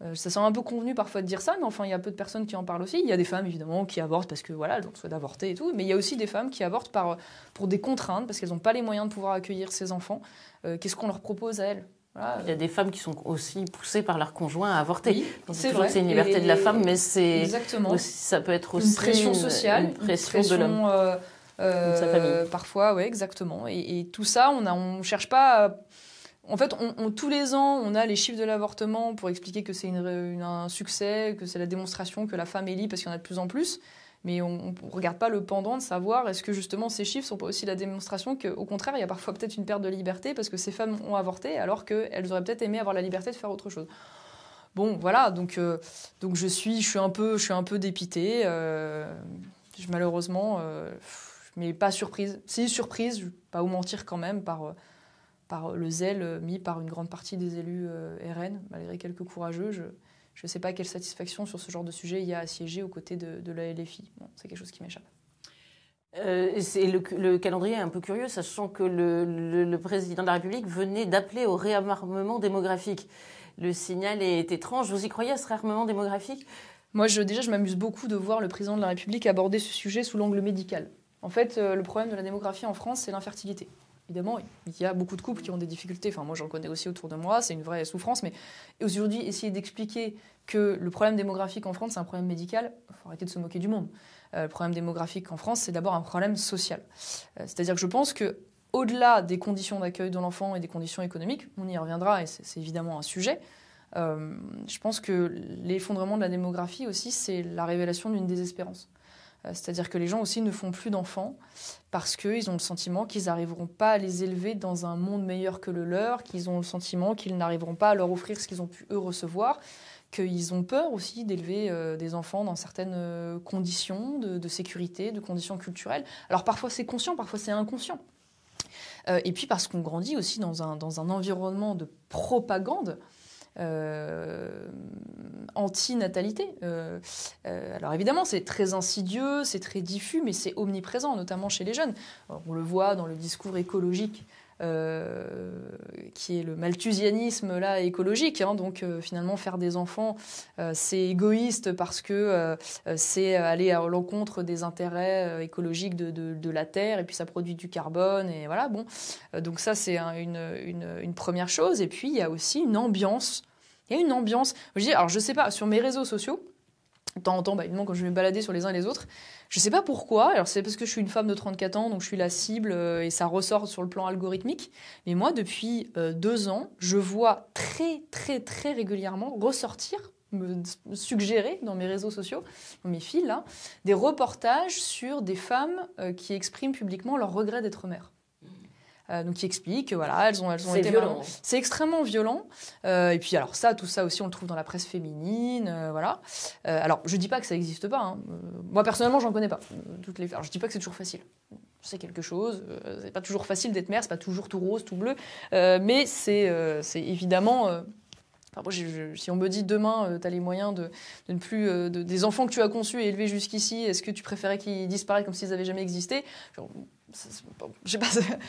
A: Euh, ça sent un peu convenu parfois de dire ça, mais enfin, il y a peu de personnes qui en parlent aussi. Il y a des femmes, évidemment, qui avortent parce que, voilà, elles ont le souhait d'avorter et tout, mais il y a aussi des femmes qui avortent par, pour des contraintes, parce qu'elles n'ont pas les moyens de pouvoir accueillir ces enfants. Euh, qu'est-ce qu'on leur propose à elles
B: Il y a des femmes qui sont aussi poussées par leur conjoint à avorter. c'est une liberté de la femme, mais c'est ça peut être aussi une pression sociale, une, pression, de l'homme.
A: Euh, famille. parfois, oui, exactement. Et, tout ça, on ne on cherche pas. À, en fait, tous les ans, on a les chiffres de l'avortement pour expliquer que c'est un succès, que c'est la démonstration que la femme est libre parce qu'il y en a de plus en plus. Mais on ne regarde pas le pendant de savoir est-ce que justement ces chiffres sont pas aussi la démonstration qu'au contraire, il y a parfois peut-être une perte de liberté parce que ces femmes ont avorté alors qu'elles auraient peut-être aimé avoir la liberté de faire autre chose. Bon, voilà, donc, euh, donc je, suis, je, suis un peu, je suis un peu dépitée. Euh, je, malheureusement, euh, mais pas surprise. Si, surprise, pas vous mentir quand même, par par le zèle euh, mis par une grande partie des élus euh, RN, malgré quelques courageux. Je ne sais pas quelle satisfaction sur ce genre de sujet il y a à siéger aux côtés de, la LFI. c'est quelque chose qui m'échappe.
B: Euh, le, calendrier est un peu curieux, sachant que le, président de la République venait d'appeler au réarmement démographique. Le signal est étrange. Vous y croyez à
A: ce réarmement démographique Moi, déjà, je m'amuse beaucoup de voir le président de la République aborder ce sujet sous l'angle médical. En fait, le problème de la démographie en France, c'est l'infertilité. Évidemment, il y a beaucoup de couples qui ont des difficultés. Enfin, moi, j'en connais aussi autour de moi. C'est une vraie souffrance. Mais aujourd'hui, essayer d'expliquer que le problème démographique en France, c'est un problème médical, il faut arrêter de se moquer du monde. Euh, le problème démographique en France, c'est d'abord un problème social. Euh, c'est-à-dire que je pense que au-delà des conditions d'accueil de l'enfant et des conditions économiques, on y reviendra et c'est évidemment un sujet. Euh, je pense que l'effondrement de la démographie aussi, c'est la révélation d'une désespérance. Euh, c'est-à-dire que les gens aussi ne font plus d'enfants parce qu'ils ont le sentiment qu'ils n'arriveront pas à les élever dans un monde meilleur que le leur, qu'ils ont le sentiment qu'ils n'arriveront pas à leur offrir ce qu'ils ont pu eux recevoir, qu'ils ont peur aussi d'élever euh, des enfants dans certaines euh, conditions de, sécurité, de conditions culturelles. Alors parfois c'est conscient, parfois c'est inconscient. et puis parce qu'on grandit aussi dans un environnement de propagande euh, antinatalité anti-natalité. Euh, euh, alors évidemment, c'est très insidieux, c'est très diffus, mais c'est omniprésent, notamment chez les jeunes. on le voit dans le discours écologique euh, qui est le malthusianisme là écologique. Hein, donc euh, finalement, faire des enfants, euh, c'est égoïste parce que c'est aller à l'encontre des intérêts écologiques de, de, de, la terre et puis ça produit du carbone et voilà. Bon, donc ça c'est une, une, une première chose. Et puis il y a aussi une ambiance. Il y a une ambiance. Je dis, alors je sais pas, sur mes réseaux sociaux, de temps en temps, bah, évidemment, quand je vais me balader sur les uns et les autres, je sais pas pourquoi. Alors, c'est parce que je suis une femme de 34 ans, donc je suis la cible euh, et ça ressort sur le plan algorithmique. Mais moi, depuis euh, deux ans, je vois très, très, très régulièrement ressortir, me suggérer dans mes réseaux sociaux, dans mes fils, des reportages sur des femmes euh, qui expriment publiquement leur regret d'être mère. Euh, donc qui explique voilà elles ont elles ont été violentes. C'est extrêmement violent. Euh, et puis alors ça tout ça aussi on le trouve dans la presse féminine euh, voilà. alors je dis pas que ça n'existe pas. Hein. moi personnellement j'en connais pas toutes les. Alors je dis pas que c'est toujours facile. C'est quelque chose. c'est pas toujours facile d'être mère. C'est pas toujours tout rose tout bleu. mais c'est c'est évidemment si on me dit demain, euh, tu as les moyens de, ne plus euh, des enfants que tu as conçus et élevés jusqu'ici, est-ce que tu préférais qu'ils disparaissent comme s'ils n'avaient jamais existé Genre, c'est pas,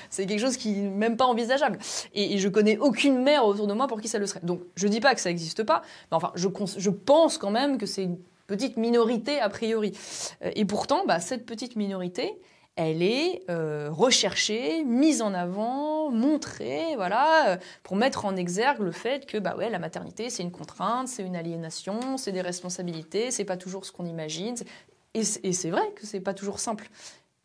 A: c'est quelque chose qui n'est même pas envisageable. Et, je je connais aucune mère autour de moi pour qui ça le serait. Donc je ne dis pas que ça n'existe pas, mais enfin je, pense quand même que c'est une petite minorité a priori. Euh, et pourtant, bah, cette petite minorité, elle est euh, recherchée, mise en avant, montrée, voilà, euh, pour mettre en exergue le fait que bah ouais, la maternité, c'est une contrainte, c'est une aliénation, c'est des responsabilités, c'est pas toujours ce qu'on imagine. Et c'est vrai que c'est pas toujours simple.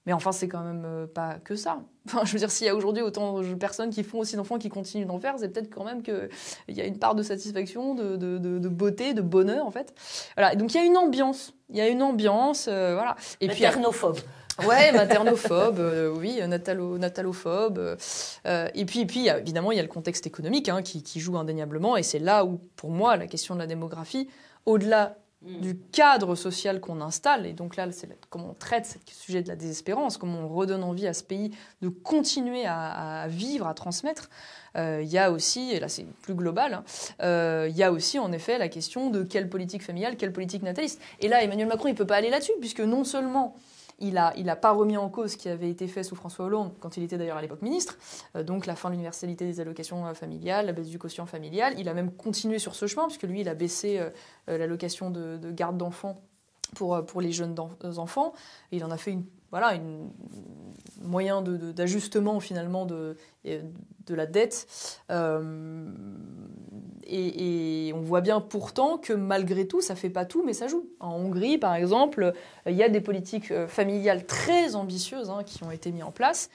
A: Mais enfin, c'est quand même euh, pas que ça. je veux dire, s'il y a aujourd'hui autant de personnes qui font aussi d'enfants qui continuent d'en faire, c'est peut-être quand même qu'il y a une part de satisfaction, de, beauté, de bonheur, en fait. Voilà. donc, il y a une ambiance. Il y a une ambiance, voilà. Et puis. Ouais, maternophobe, euh, oui, natalo, natalophobe. Euh, et puis, puis évidemment, il y a le contexte économique hein, qui, joue indéniablement. Et c'est là où, pour moi, la question de la démographie, au-delà mm. du cadre social qu'on installe, et donc là, c'est comment on traite ce sujet de la désespérance, comment on redonne envie à ce pays de continuer à, vivre, à transmettre, euh, il y a aussi, et là c'est plus global, hein, il y a aussi en effet la question de quelle politique familiale, quelle politique nataliste. Et là, Emmanuel Macron, il ne peut pas aller là-dessus, puisque non seulement il n'a a pas remis en cause ce qui avait été fait sous François Hollande, quand il était d'ailleurs à l'époque ministre, euh, donc la fin de l'universalité des allocations euh, familiales, la baisse du quotient familial. Il a même continué sur ce chemin, puisque lui, il a baissé euh, l'allocation de, de garde d'enfants pour, pour, les jeunes enfants. Il en a fait une, voilà, un moyen d'ajustement finalement de, la dette. Euh, et, on voit bien pourtant que malgré tout, ça ne fait pas tout, mais ça joue. En Hongrie, par exemple, il y a des politiques euh, familiales très ambitieuses hein, qui ont été mises en place.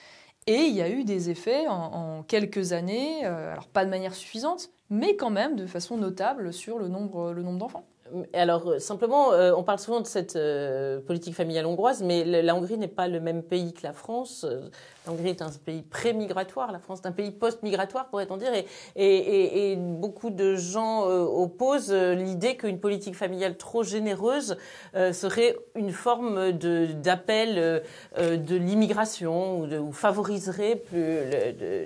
A: Et il y a eu des effets en, quelques années, euh, alors pas de manière suffisante, mais quand même de façon notable sur le nombre d'enfants.
B: Alors, euh, simplement, euh, on parle souvent de cette euh, politique familiale hongroise, mais la Hongrie n'est pas le même pays que la France. L'Hongrie est un pays pré-migratoire, la France est un pays post-migratoire, pourrait-on dire, et, beaucoup de gens euh, opposent euh, l'idée qu'une politique familiale trop généreuse euh, serait une forme d'appel de, l'immigration ou, favoriserait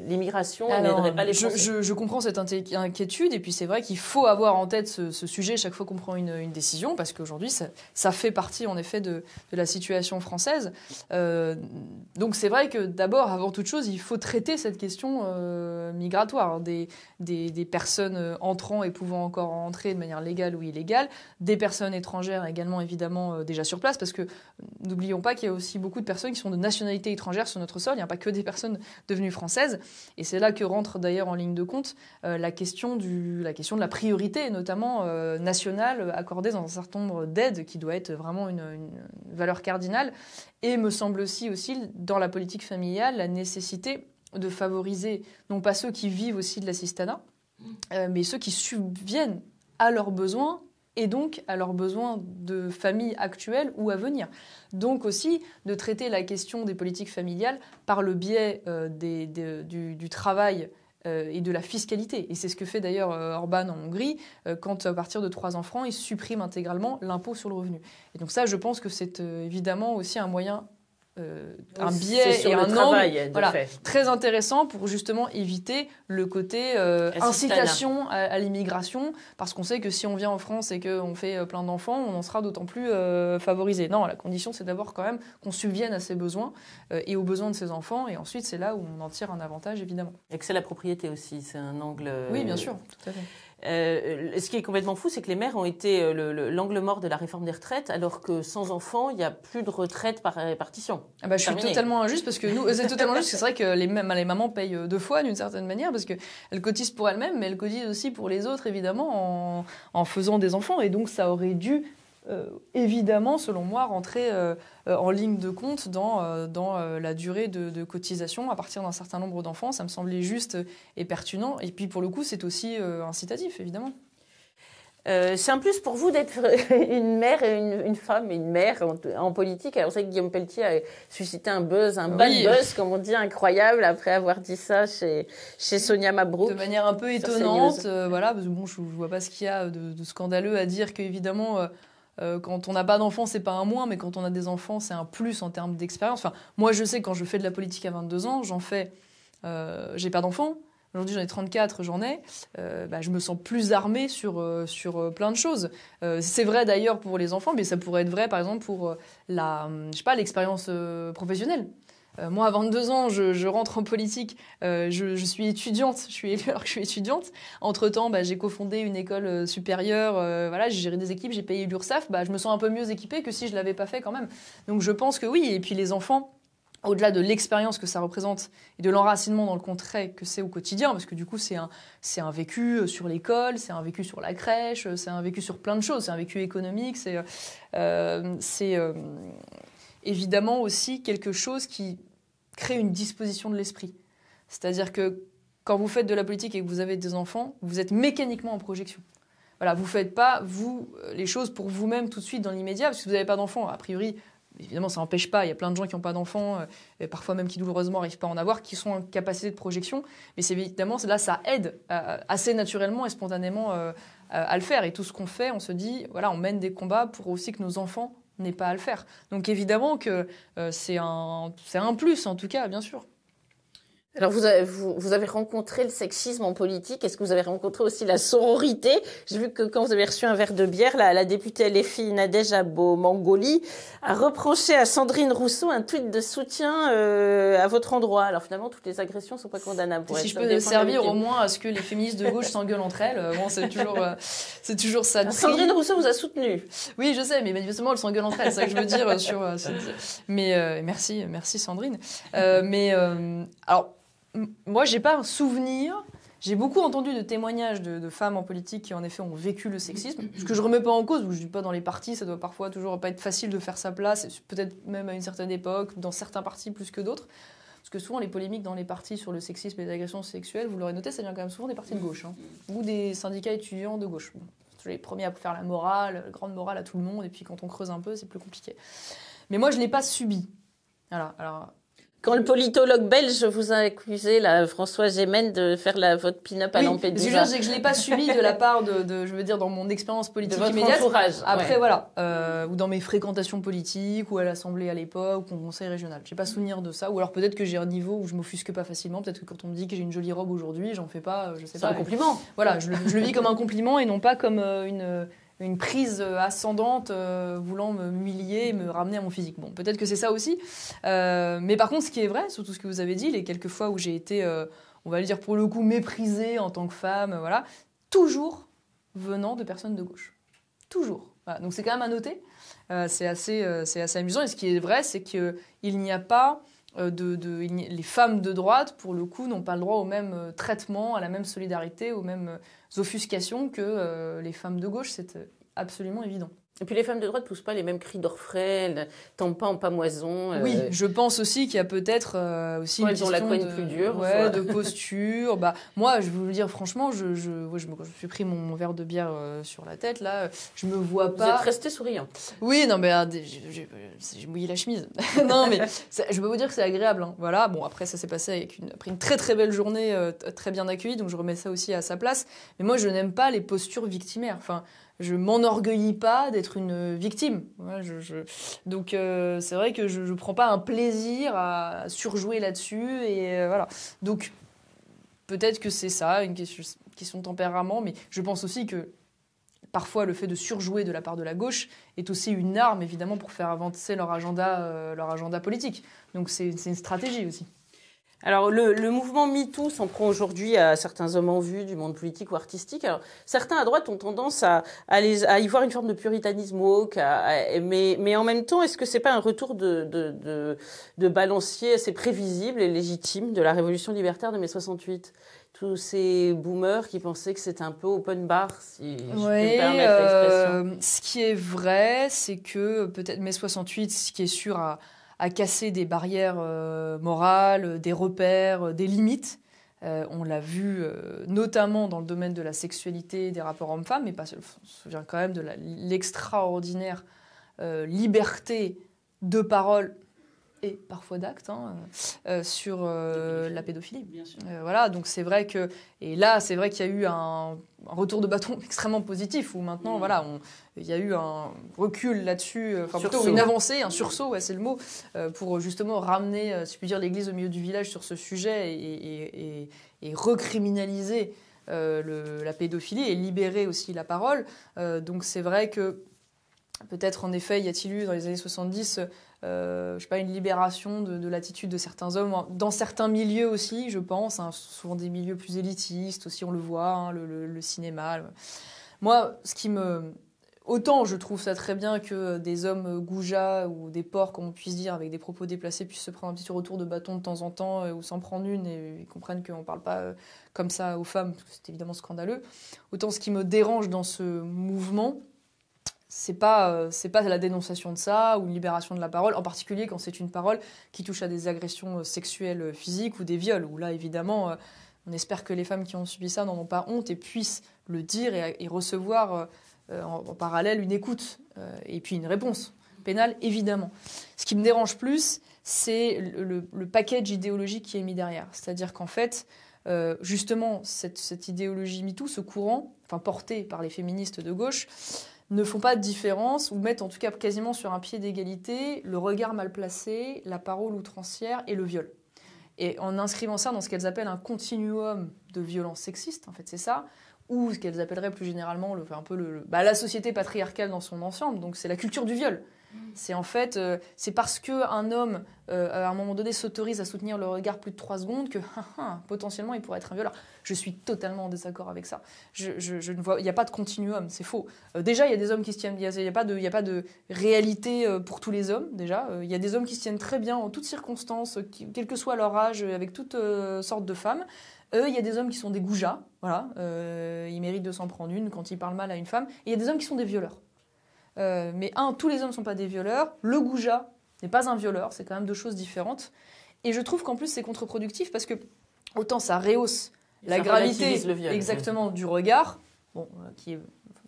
B: l'immigration et n'aiderait pas les Français.
A: Je, comprends cette inquiétude, et puis c'est vrai qu'il faut avoir en tête ce, sujet chaque fois qu'on prend une, décision, parce qu'aujourd'hui, ça, fait partie en effet de, de la situation française. donc c'est vrai que d'abord, d'abord, avant toute chose, il faut traiter cette question euh, migratoire hein. des, des, personnes euh, entrant et pouvant encore entrer de manière légale ou illégale, des personnes étrangères également évidemment euh, déjà sur place, parce que n'oublions pas qu'il y a aussi beaucoup de personnes qui sont de nationalité étrangère sur notre sol, il n'y a pas que des personnes devenues françaises, et c'est là que rentre d'ailleurs en ligne de compte la, question du, la question de la priorité, notamment nationale, accordée dans un certain nombre d'aides, qui doit être vraiment une, une valeur cardinale, et me semble aussi, aussi dans la politique familiale, la nécessité de favoriser non pas ceux qui vivent aussi de l'assistanat, mm. euh, mais ceux qui subviennent à leurs besoins et donc à leurs besoins de famille actuelle ou à venir. Donc aussi de traiter la question des politiques familiales par le biais euh, des, du, travail euh, et de la fiscalité. Et c'est ce que fait d'ailleurs Orban en Hongrie, quand à partir de trois enfants il supprime intégralement l'impôt sur le revenu. Et donc ça, je pense que c'est évidemment aussi un moyen euh, un biais et un angle voilà, très intéressant pour justement éviter le côté euh, incitation à, l'immigration parce qu'on sait que si on vient en France et qu'on fait euh, plein d'enfants on en sera d'autant plus favorisé non la condition c'est d'abord quand même qu'on subvienne à ses besoins et aux besoins de ses enfants et ensuite c'est là où on en tire un avantage évidemment et que c'est la propriété
B: aussi c'est un angle oui bien sûr tout à fait euh, ce qui est complètement fou, c'est que les mères ont été euh, l'angle mort de la réforme des retraites, alors que sans enfants, il n'y a plus de retraite par répartition.
A: Ah bah, je suis totalement injuste parce que nous, euh, c'est totalement juste. C'est vrai que les, les mamans payent deux fois d'une certaine manière parce qu'elles cotisent pour elles-mêmes, mais elles cotisent aussi pour les autres, évidemment, en, en faisant des enfants. Et donc, ça aurait dû euh, évidemment, selon moi, rentrer euh, euh, en ligne de compte dans, dans la durée de, cotisation à partir d'un certain nombre d'enfants. Ça me semblait juste et pertinent. Et puis, pour le coup, c'est aussi incitatif, évidemment. c'est un plus pour
B: vous d'être une mère, et une, femme une mère en, politique. Alors, c'est que Guillaume Pelletier a suscité un buzz, un bad buzz, comme on dit, incroyable, après avoir dit ça chez, chez Sonia
A: Mabrouk. De manière un peu étonnante, voilà, bon, je, ne vois pas ce qu'il y a de, scandaleux à dire qu'évidemment, évidemment euh, quand on n'a pas d'enfants, c'est pas un moins, mais quand on a des enfants, c'est un plus en termes d'expérience. Enfin, moi, je sais, quand je fais de la politique à 22 ans, j'en fais. Euh, j'ai pas d'enfants. Aujourd'hui, j'en ai 34, j'en ai. Euh, bah, je me sens plus armée sur, sur plein de choses. c'est vrai d'ailleurs pour les enfants, mais ça pourrait être vrai, par exemple, pour la, hum, je sais pas, l'expérience professionnelle. Euh, moi, à 22 ans, je, rentre en politique. Euh, je, suis étudiante. Je suis élue alors que je suis étudiante. Entre temps, bah, j'ai cofondé une école euh, supérieure. voilà, j'ai géré des équipes. J'ai payé l'URSSAF. Bah, je me sens un peu mieux équipée que si je l'avais pas fait quand même. Donc, je pense que oui. Et puis les enfants au-delà de l'expérience que ça représente et de l'enracinement dans le concret que c'est au quotidien, parce que du coup c'est un, c'est un vécu sur l'école, c'est un vécu sur la crèche, c'est un vécu sur plein de choses, c'est un vécu économique, c'est, c'est évidemment aussi quelque chose qui crée une disposition de l'esprit. C'est-à-dire que quand vous faites de la politique et que vous avez des enfants, vous êtes mécaniquement en projection. Voilà, vous ne faites pas, vous, euh, les choses pour vous-même tout de suite dans l'immédiat, parce que vous n'avez pas d'enfants. A priori, évidemment, ça n'empêche pas. Il y a plein de gens qui n'ont pas d'enfants, euh, et parfois même qui douloureusement n'arrivent pas à en avoir, qui sont en capacité de projection. Mais c'est évidemment, là, ça aide euh, assez naturellement et spontanément à le faire. Et tout ce qu'on fait, on se dit, voilà, on mène des combats pour aussi que nos enfants n'est pas à le faire. Donc évidemment que euh, c'est un, un plus, en tout cas, bien sûr. Alors vous avez, vous, avez, rencontré le
B: sexisme en politique, est-ce que vous avez rencontré aussi la sororité J'ai vu que quand vous avez reçu un verre de bière, la, la députée LFI Nadège mangoli a reproché à Sandrine Rousseau un tweet de soutien euh, à votre endroit. Alors finalement, toutes les agressions ne sont pas condamnables. si je peux servir au
A: moins à ce que les féministes de gauche s'engueulent entre elles, euh, bon, c'est toujours, euh, c'est toujours ça. Sandrine Rousseau vous a soutenu. Oui, je sais, mais manifestement, elles s'engueulent entre elles, c'est ça que je veux dire. sur, mais merci, merci Sandrine. mais alors moi, j'ai pas un souvenir. J'ai beaucoup entendu de témoignages de, femmes en politique qui, en effet, ont vécu le sexisme. Ce que je remets pas en cause, ou je dis pas dans les partis, ça doit parfois toujours pas être facile de faire sa place, peut-être même à une certaine époque, dans certains partis plus que d'autres. Parce que souvent, les polémiques dans les partis sur le sexisme et les agressions sexuelles, vous l'aurez noté, ça vient quand même souvent des partis de gauche, hein. ou des syndicats étudiants de gauche. C'est les premiers à faire la morale, la grande morale à tout le monde, et puis quand on creuse un peu, c'est plus compliqué. Mais moi, je l'ai pas subi.
B: Voilà. Alors, quand le politologue belge vous a accusé, la François Gémen, de faire la, votre pin-up à oui, Lampedusa. C'est que je l'ai pas subi de la
A: part de, de, je veux dire, dans mon expérience politique de immédiate. Après, voilà, euh, ou dans mes fréquentations politiques, ou à l'Assemblée à l'époque, ou au Conseil régional. J'ai pas souvenir de ça. Ou alors peut-être que j'ai un niveau où je m'offusque pas facilement. Peut-être que quand on me dit que j'ai une jolie robe aujourd'hui, j'en fais pas, euh, je sais pas. C'est un compliment. Voilà, je le, je le, vis comme un compliment et non pas comme euh, une une prise euh, ascendante euh, voulant me humilier, me ramener à mon physique. Bon, peut-être que c'est ça aussi. Euh, mais par contre, ce qui est vrai, surtout ce que vous avez dit, les quelques fois où j'ai été, on va le dire pour le coup, méprisée en tant que femme, voilà, toujours venant de personnes de gauche. Toujours. Donc c'est quand même à noter. c'est assez, assez amusant. Et ce qui est vrai, c'est qu'il n'y a pas... de, les femmes de droite, pour le coup, n'ont pas le droit au même traitement, à la même solidarité, au même offuscations que euh, les femmes de gauche, c'est euh, absolument évident.
B: Et puis les femmes de droite poussent pas les mêmes cris d'orfraie, elles tant pas en pamoison. Euh. Oui, je
A: pense aussi qu'il y a peut-être euh, aussi une question la de... plus dure, de posture. bah moi, je vais vous le dire franchement, je je, me, suis pris mon, verre de bière euh, sur la tête là, je me vois pas. Vous êtes resté souriant. Oui, non mais ah, j'ai mouillé la chemise. non mais je peux vous dire que c'est agréable. Hein. Voilà, bon après ça s'est passé avec une, après une très très belle journée, très bien accueillie, donc je remets ça aussi à sa place. Mais moi, je n'aime pas les postures victimaires. Enfin je m'enorgueillis pas d'être une victime. Donc euh, c'est vrai que je ne prends pas un plaisir à surjouer là-dessus. Et euh, voilà. Donc peut-être que c'est ça, une question, de tempérament, mais je pense aussi que parfois le fait de surjouer de la part de la gauche est aussi une arme évidemment pour faire avancer leur agenda, euh, leur agenda politique. Donc c'est une stratégie aussi. Alors le, le mouvement MeToo s'en prend aujourd'hui à
B: certains hommes en vue du monde politique ou artistique. Alors certains à droite ont tendance à, à, les, à y voir une forme de puritanisme woke, mais, mais, en même temps, est-ce que c'est pas un retour de, de, de, de balancier assez prévisible et légitime de la révolution libertaire de mai 68 tous
A: ces boomers qui pensaient que c'était un peu open bar,
B: si je oui, peux permettre l'expression. Euh,
A: ce qui est vrai, c'est que peut-être mai 68, ce qui est sûr à à casser des barrières euh, morales, des repères, euh, des limites. Euh, on l'a vu notamment dans le domaine de la sexualité, des rapports hommes-femmes, mais pas On se souvient quand même de l'extraordinaire liberté de parole et parfois d'actes hein, euh, sur euh, la pédophilie. Bien sûr. Euh, voilà, donc c'est vrai que et là c'est vrai qu'il y a eu un, retour de bâton extrêmement positif où maintenant mm. voilà il y a eu un recul là-dessus, enfin plutôt une avancée, un sursaut, c'est le mot, pour justement ramener, si je puis dire, l'Église au milieu du village sur ce sujet et, recriminaliser la pédophilie et libérer aussi la parole. donc c'est vrai que peut-être en effet y a-t-il eu dans les années 70 euh, je sais pas, une libération de, l'attitude de certains hommes, hein. dans certains milieux aussi, je pense, hein. souvent des milieux plus élitistes aussi, on le voit, hein, le, cinéma. Moi, ce qui me... Autant je trouve ça très bien que des hommes goujats ou des porcs, comme on puisse dire, avec des propos déplacés, puissent se prendre un petit retour de bâton de temps en temps euh, ou s'en prendre une et, comprennent qu'on ne parle pas euh, comme ça aux femmes, c'est évidemment scandaleux. Autant ce qui me dérange dans ce mouvement, c'est pas euh, c'est pas la dénonciation de ça ou une libération de la parole en particulier quand c'est une parole qui touche à des agressions euh, sexuelles euh, physiques ou des viols où là évidemment on espère que les femmes qui ont subi ça n'en ont pas honte et puissent le dire et, recevoir en, parallèle une écoute et puis une réponse pénale évidemment ce qui me dérange plus c'est le, package idéologique qui est mis derrière c'est-à-dire qu'en fait justement cette, cette idéologie MeToo, ce courant, enfin porté par les féministes de gauche, ne font pas de différence ou mettent en tout cas quasiment sur un pied d'égalité le regard mal placé, la parole outrancière et le viol. Et en inscrivant ça dans ce qu'elles appellent un continuum de violence sexiste en fait c'est ça, ou ce qu'elles appelleraient plus généralement le, un peu le, bah, la société patriarcale dans son ensemble, donc c'est la culture du viol. C'est en fait, euh, c'est parce qu'un homme, euh, à un moment donné, s'autorise à soutenir le regard plus de trois secondes que ah, ah, potentiellement il pourrait être un violeur. Je suis totalement en désaccord avec ça. Je, ne vois, il n'y a pas de continuum, c'est faux. Euh, déjà, il y a des hommes qui il n'y a, pas de, a réalité pour tous les hommes, déjà. Il y a des hommes qui se tiennent très bien en toutes circonstances, quel que soit leur âge, avec toutes sortes de femmes. Eux, il y a des hommes qui sont des goujats, voilà, ils méritent de s'en prendre une quand ils parlent mal à une femme. Et il y a des hommes qui sont des violeurs. Euh, mais un, tous les hommes ne sont pas des violeurs. Le goujat n'est pas un violeur, c'est quand même deux choses différentes. Et je trouve qu'en plus c'est contre-productif parce que autant ça rehausse la gravité exactement du regard, bon, euh, qui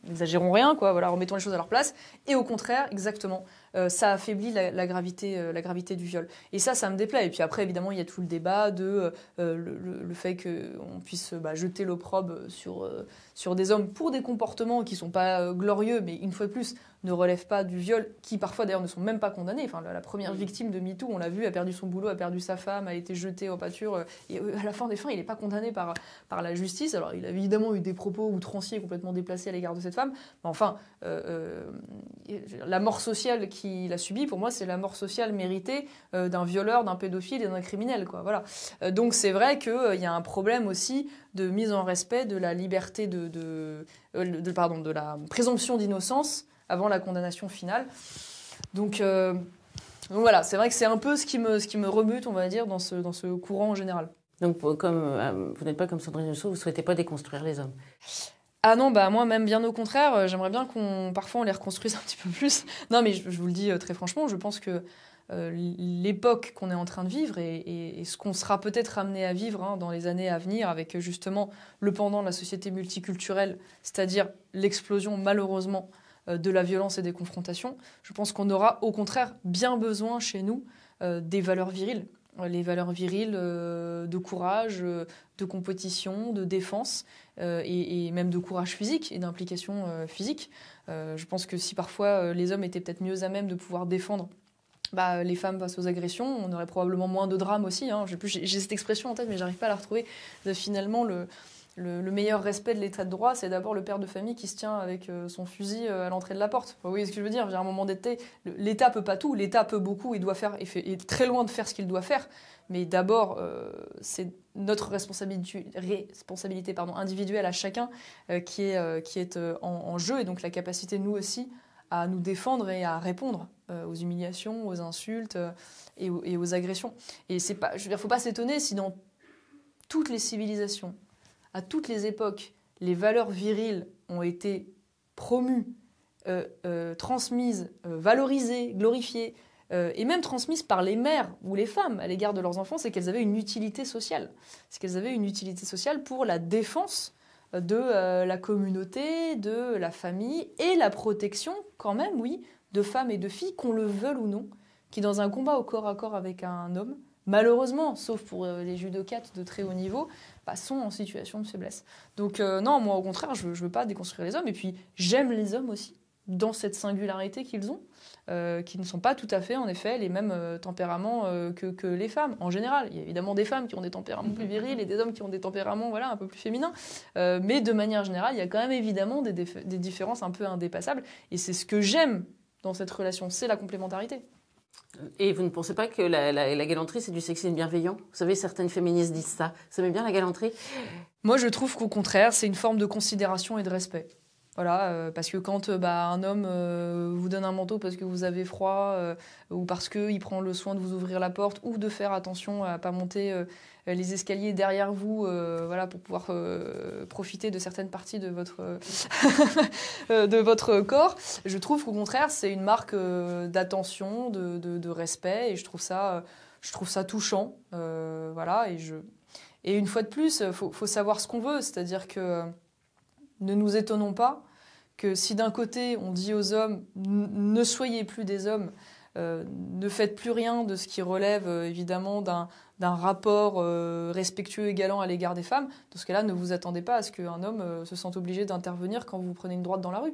A: n'exagérons rien, quoi, voilà, remettons les choses à leur place. Et au contraire, exactement, euh, ça affaiblit la, gravité, la gravité du viol. Et ça, ça me déplaît. Et puis après, évidemment, il y a tout le débat de le, fait qu'on puisse bah, jeter l'opprobre sur, sur des hommes pour des comportements qui ne sont pas glorieux, mais une fois de plus, ne relève pas du viol, qui parfois d'ailleurs ne sont même pas condamnés. la, première mm. victime de MeToo, on l'a vu, a perdu son boulot, a perdu sa femme, a été jetée en pâture. Euh, et euh, à la fin des fins, il n'est pas condamné par, par la justice. Alors, il a évidemment eu des propos outranciers complètement déplacés à l'égard de cette femme. Mais enfin, euh, la mort sociale qu'il a subie, pour moi, c'est la mort sociale méritée d'un violeur, d'un pédophile et d'un criminel. Quoi. Voilà. donc, c'est vrai qu'il y a un problème aussi de mise en respect de la liberté de pardon, de la présomption d'innocence avant la condamnation finale. Euh, donc, voilà, c'est vrai que c'est un peu ce qui, me, ce qui me rebute, on va dire, dans ce, dans ce courant en général.
B: Donc comme, euh, vous n'êtes pas comme Sandrine Rousseau, vous ne souhaitez pas déconstruire les hommes
A: ah non, bah moi même bien au contraire, euh, j'aimerais bien qu'on parfois on les reconstruise un petit peu plus. Non mais je, vous le dis très franchement, je pense que l'époque qu'on est en train de vivre et, ce qu'on sera peut-être amené à vivre hein, dans les années à venir avec justement le pendant de la société multiculturelle, c'est-à-dire l'explosion malheureusement euh, de la violence et des confrontations. Je pense qu'on aura au contraire bien besoin chez nous euh, des valeurs viriles les valeurs viriles euh, de courage, de compétition, de défense et, même de courage physique et d'implication physique. je pense que si parfois les hommes étaient peut-être mieux à même de pouvoir défendre bah, les femmes face aux agressions, on aurait probablement moins de drames aussi. Hein. J'ai cette expression en tête, mais j'arrive pas à la retrouver. finalement, le, le, meilleur respect de l'état de droit, c'est d'abord le père de famille qui se tient avec euh, son fusil euh, à l'entrée de la porte. Vous voyez ce que je veux dire À un moment d'été, l'État peut pas tout, l'État peut beaucoup il doit faire, est très loin de faire ce qu'il doit faire. Mais d'abord, euh, c'est notre responsabilité, responsabilité pardon, individuelle à chacun qui est, en, jeu, et donc la capacité, nous aussi, à nous défendre et à répondre aux humiliations, aux insultes et aux, agressions. Et il pas, je faut pas s'étonner si dans toutes les civilisations, à toutes les époques, les valeurs viriles ont été promues, euh, euh, transmises, euh, valorisées, glorifiées, et même transmises par les mères ou les femmes à l'égard de leurs enfants, c'est qu'elles avaient une utilité sociale. C'est qu'elles avaient une utilité sociale pour la défense de la communauté, de la famille et la protection, quand même, oui, de femmes et de filles, qu'on le veuille ou non, qui dans un combat au corps à corps avec un homme, malheureusement, sauf pour les judokas de très haut niveau, Passons en situation de faiblesse. Donc euh, non, moi au contraire, je ne veux pas déconstruire les hommes. Et puis j'aime les hommes aussi dans cette singularité qu'ils ont, euh, qui ne sont pas tout à fait, en effet, les mêmes euh, tempéraments que, les femmes, en général. Il y a évidemment des femmes qui ont des tempéraments plus virils et des hommes qui ont des tempéraments voilà, un peu plus féminins. mais de manière générale, il y a quand même évidemment des différences un peu indépassables. Et c'est ce que j'aime dans cette relation, c'est la complémentarité.
B: Et vous ne pensez pas que la,
A: galanterie, c'est du sexisme bienveillant Vous savez, certaines féministes disent ça. ça met bien la galanterie Moi, je trouve qu'au contraire, c'est une forme de considération et de respect. Voilà, euh, parce que quand euh, bah, un homme euh, vous donne un manteau parce que vous avez froid ou parce qu'il prend le soin de vous ouvrir la porte ou de faire attention à ne pas monter les escaliers derrière vous voilà, pour pouvoir profiter de certaines parties de votre, de votre corps, je trouve qu'au contraire, c'est une marque d'attention, de, de, de, respect et je trouve ça, je trouve ça touchant. voilà, et, je... et une fois de plus, il faut, faut, savoir ce qu'on veut, c'est-à-dire que ne nous étonnons pas que si d'un côté on dit aux hommes ne soyez plus des hommes, euh, ne faites plus rien de ce qui relève euh, évidemment d'un, rapport euh, respectueux et galant à l'égard des femmes, dans ce cas-là, ne vous attendez pas à ce qu'un homme se sente obligé d'intervenir quand vous prenez une droite dans la rue.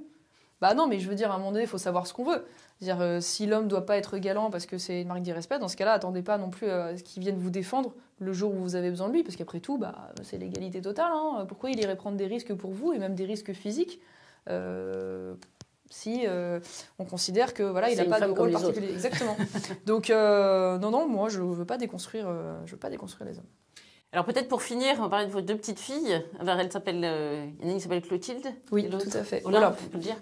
A: Bah non, mais je veux dire, à un moment donné, il faut savoir ce qu'on veut. dire si l'homme doit pas être galant parce que c'est une marque d'irrespect, dans ce cas-là, attendez pas non plus à ce qu'il vienne vous défendre le jour où vous avez besoin de lui, parce qu'après tout, bah, c'est l'égalité totale. Hein. Pourquoi il irait prendre des risques pour vous et même des risques physiques euh, si euh, on considère que voilà, il n'a pas de rôle particulier. Exactement. Donc euh, non, non, moi je veux pas déconstruire, je veux pas déconstruire les hommes.
B: Alors peut-être pour finir, on va parler de vos deux petites filles. Alors elle s'appelle, euh, s'appelle Clotilde. Oui, tout à fait. le dire.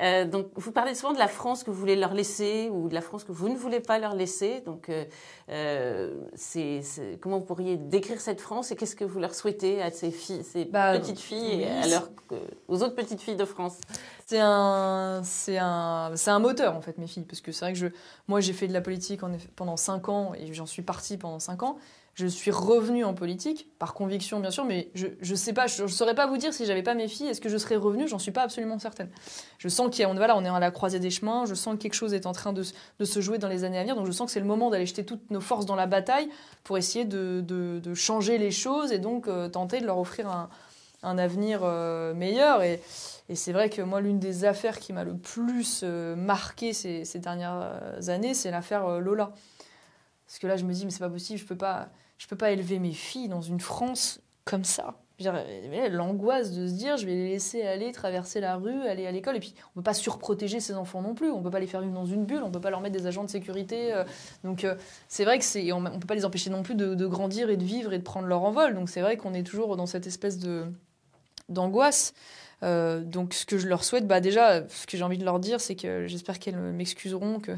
B: Euh, donc vous parlez souvent de la France que vous voulez leur laisser ou de la France que vous ne voulez pas leur laisser. Donc euh, euh c'est, comment vous pourriez décrire cette France et qu'est-ce que vous leur souhaitez à ces filles, ces
A: bah, petites filles et
B: euh, aux autres petites filles de France
A: C'est un, c'est un, c'est un moteur en fait mes filles parce que c'est vrai que je, moi j'ai fait de la politique pendant cinq ans et j'en suis partie pendant cinq ans je suis revenue en politique, par conviction bien sûr, mais je ne sais pas, je saurais pas vous dire si j'avais pas mes filles, est-ce que je serais revenue J'en suis pas absolument certaine. Je sens qu'on voilà, on est à la croisée des chemins, je sens que quelque chose est en train de, de se jouer dans les années à venir, donc je sens que c'est le moment d'aller jeter toutes nos forces dans la bataille pour essayer de, de, de changer les choses et donc euh, tenter de leur offrir un, un avenir euh, meilleur. Et, et c'est vrai que moi, l'une des affaires qui m'a le plus euh, marqué ces, ces, dernières années, c'est l'affaire Lola. Parce que là, je me dis, mais c'est pas possible, je peux pas je peux pas élever mes filles dans une France comme ça. L'angoisse de se dire, je vais les laisser aller traverser la rue, aller à l'école. Et puis, on peut pas surprotéger ces enfants non plus. On peut pas les faire vivre dans une bulle. On peut pas leur mettre des agents de sécurité. Euh. Donc, euh, c'est vrai que c'est, on, peut pas les empêcher non plus de, grandir et de vivre et de prendre leur envol. Donc, c'est vrai qu'on est toujours dans cette espèce de d'angoisse. Euh, donc, ce que je leur souhaite, bah déjà, ce que j'ai envie de leur dire, c'est que j'espère qu'elles m'excuseront que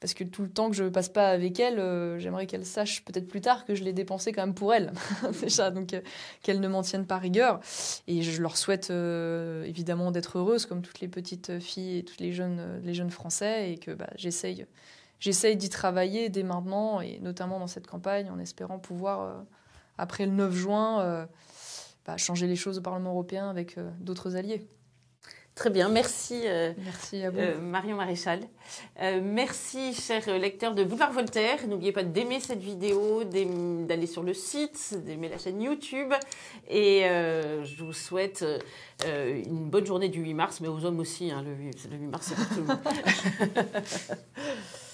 A: parce que tout le temps que je passe pas avec elle, euh, j'aimerais qu'elle sache peut-être plus tard que je l'ai dépensé quand même pour elle, déjà, donc euh, qu'elle ne m'en tienne pas rigueur. Et je leur souhaite euh, évidemment d'être heureuses comme toutes les petites filles et toutes les jeunes, les jeunes Français, et que bah, j'essaye, j'essaye d'y travailler dès maintenant, et notamment dans cette campagne, en espérant pouvoir, après le 9 juin, bah, changer les choses au Parlement européen avec d'autres alliés. Très bien, merci. Euh,
B: euh, Marion Maréchal. Euh, merci, chers lecteurs de Boulevard Voltaire. N'oubliez pas d'aimer cette vidéo, d'aller sur le site, d'aimer la chaîne YouTube. Et je vous souhaite une bonne journée du 8 mars, mais aux hommes aussi. Hein, le, 8, le 8 mars, c'est pour tout le monde.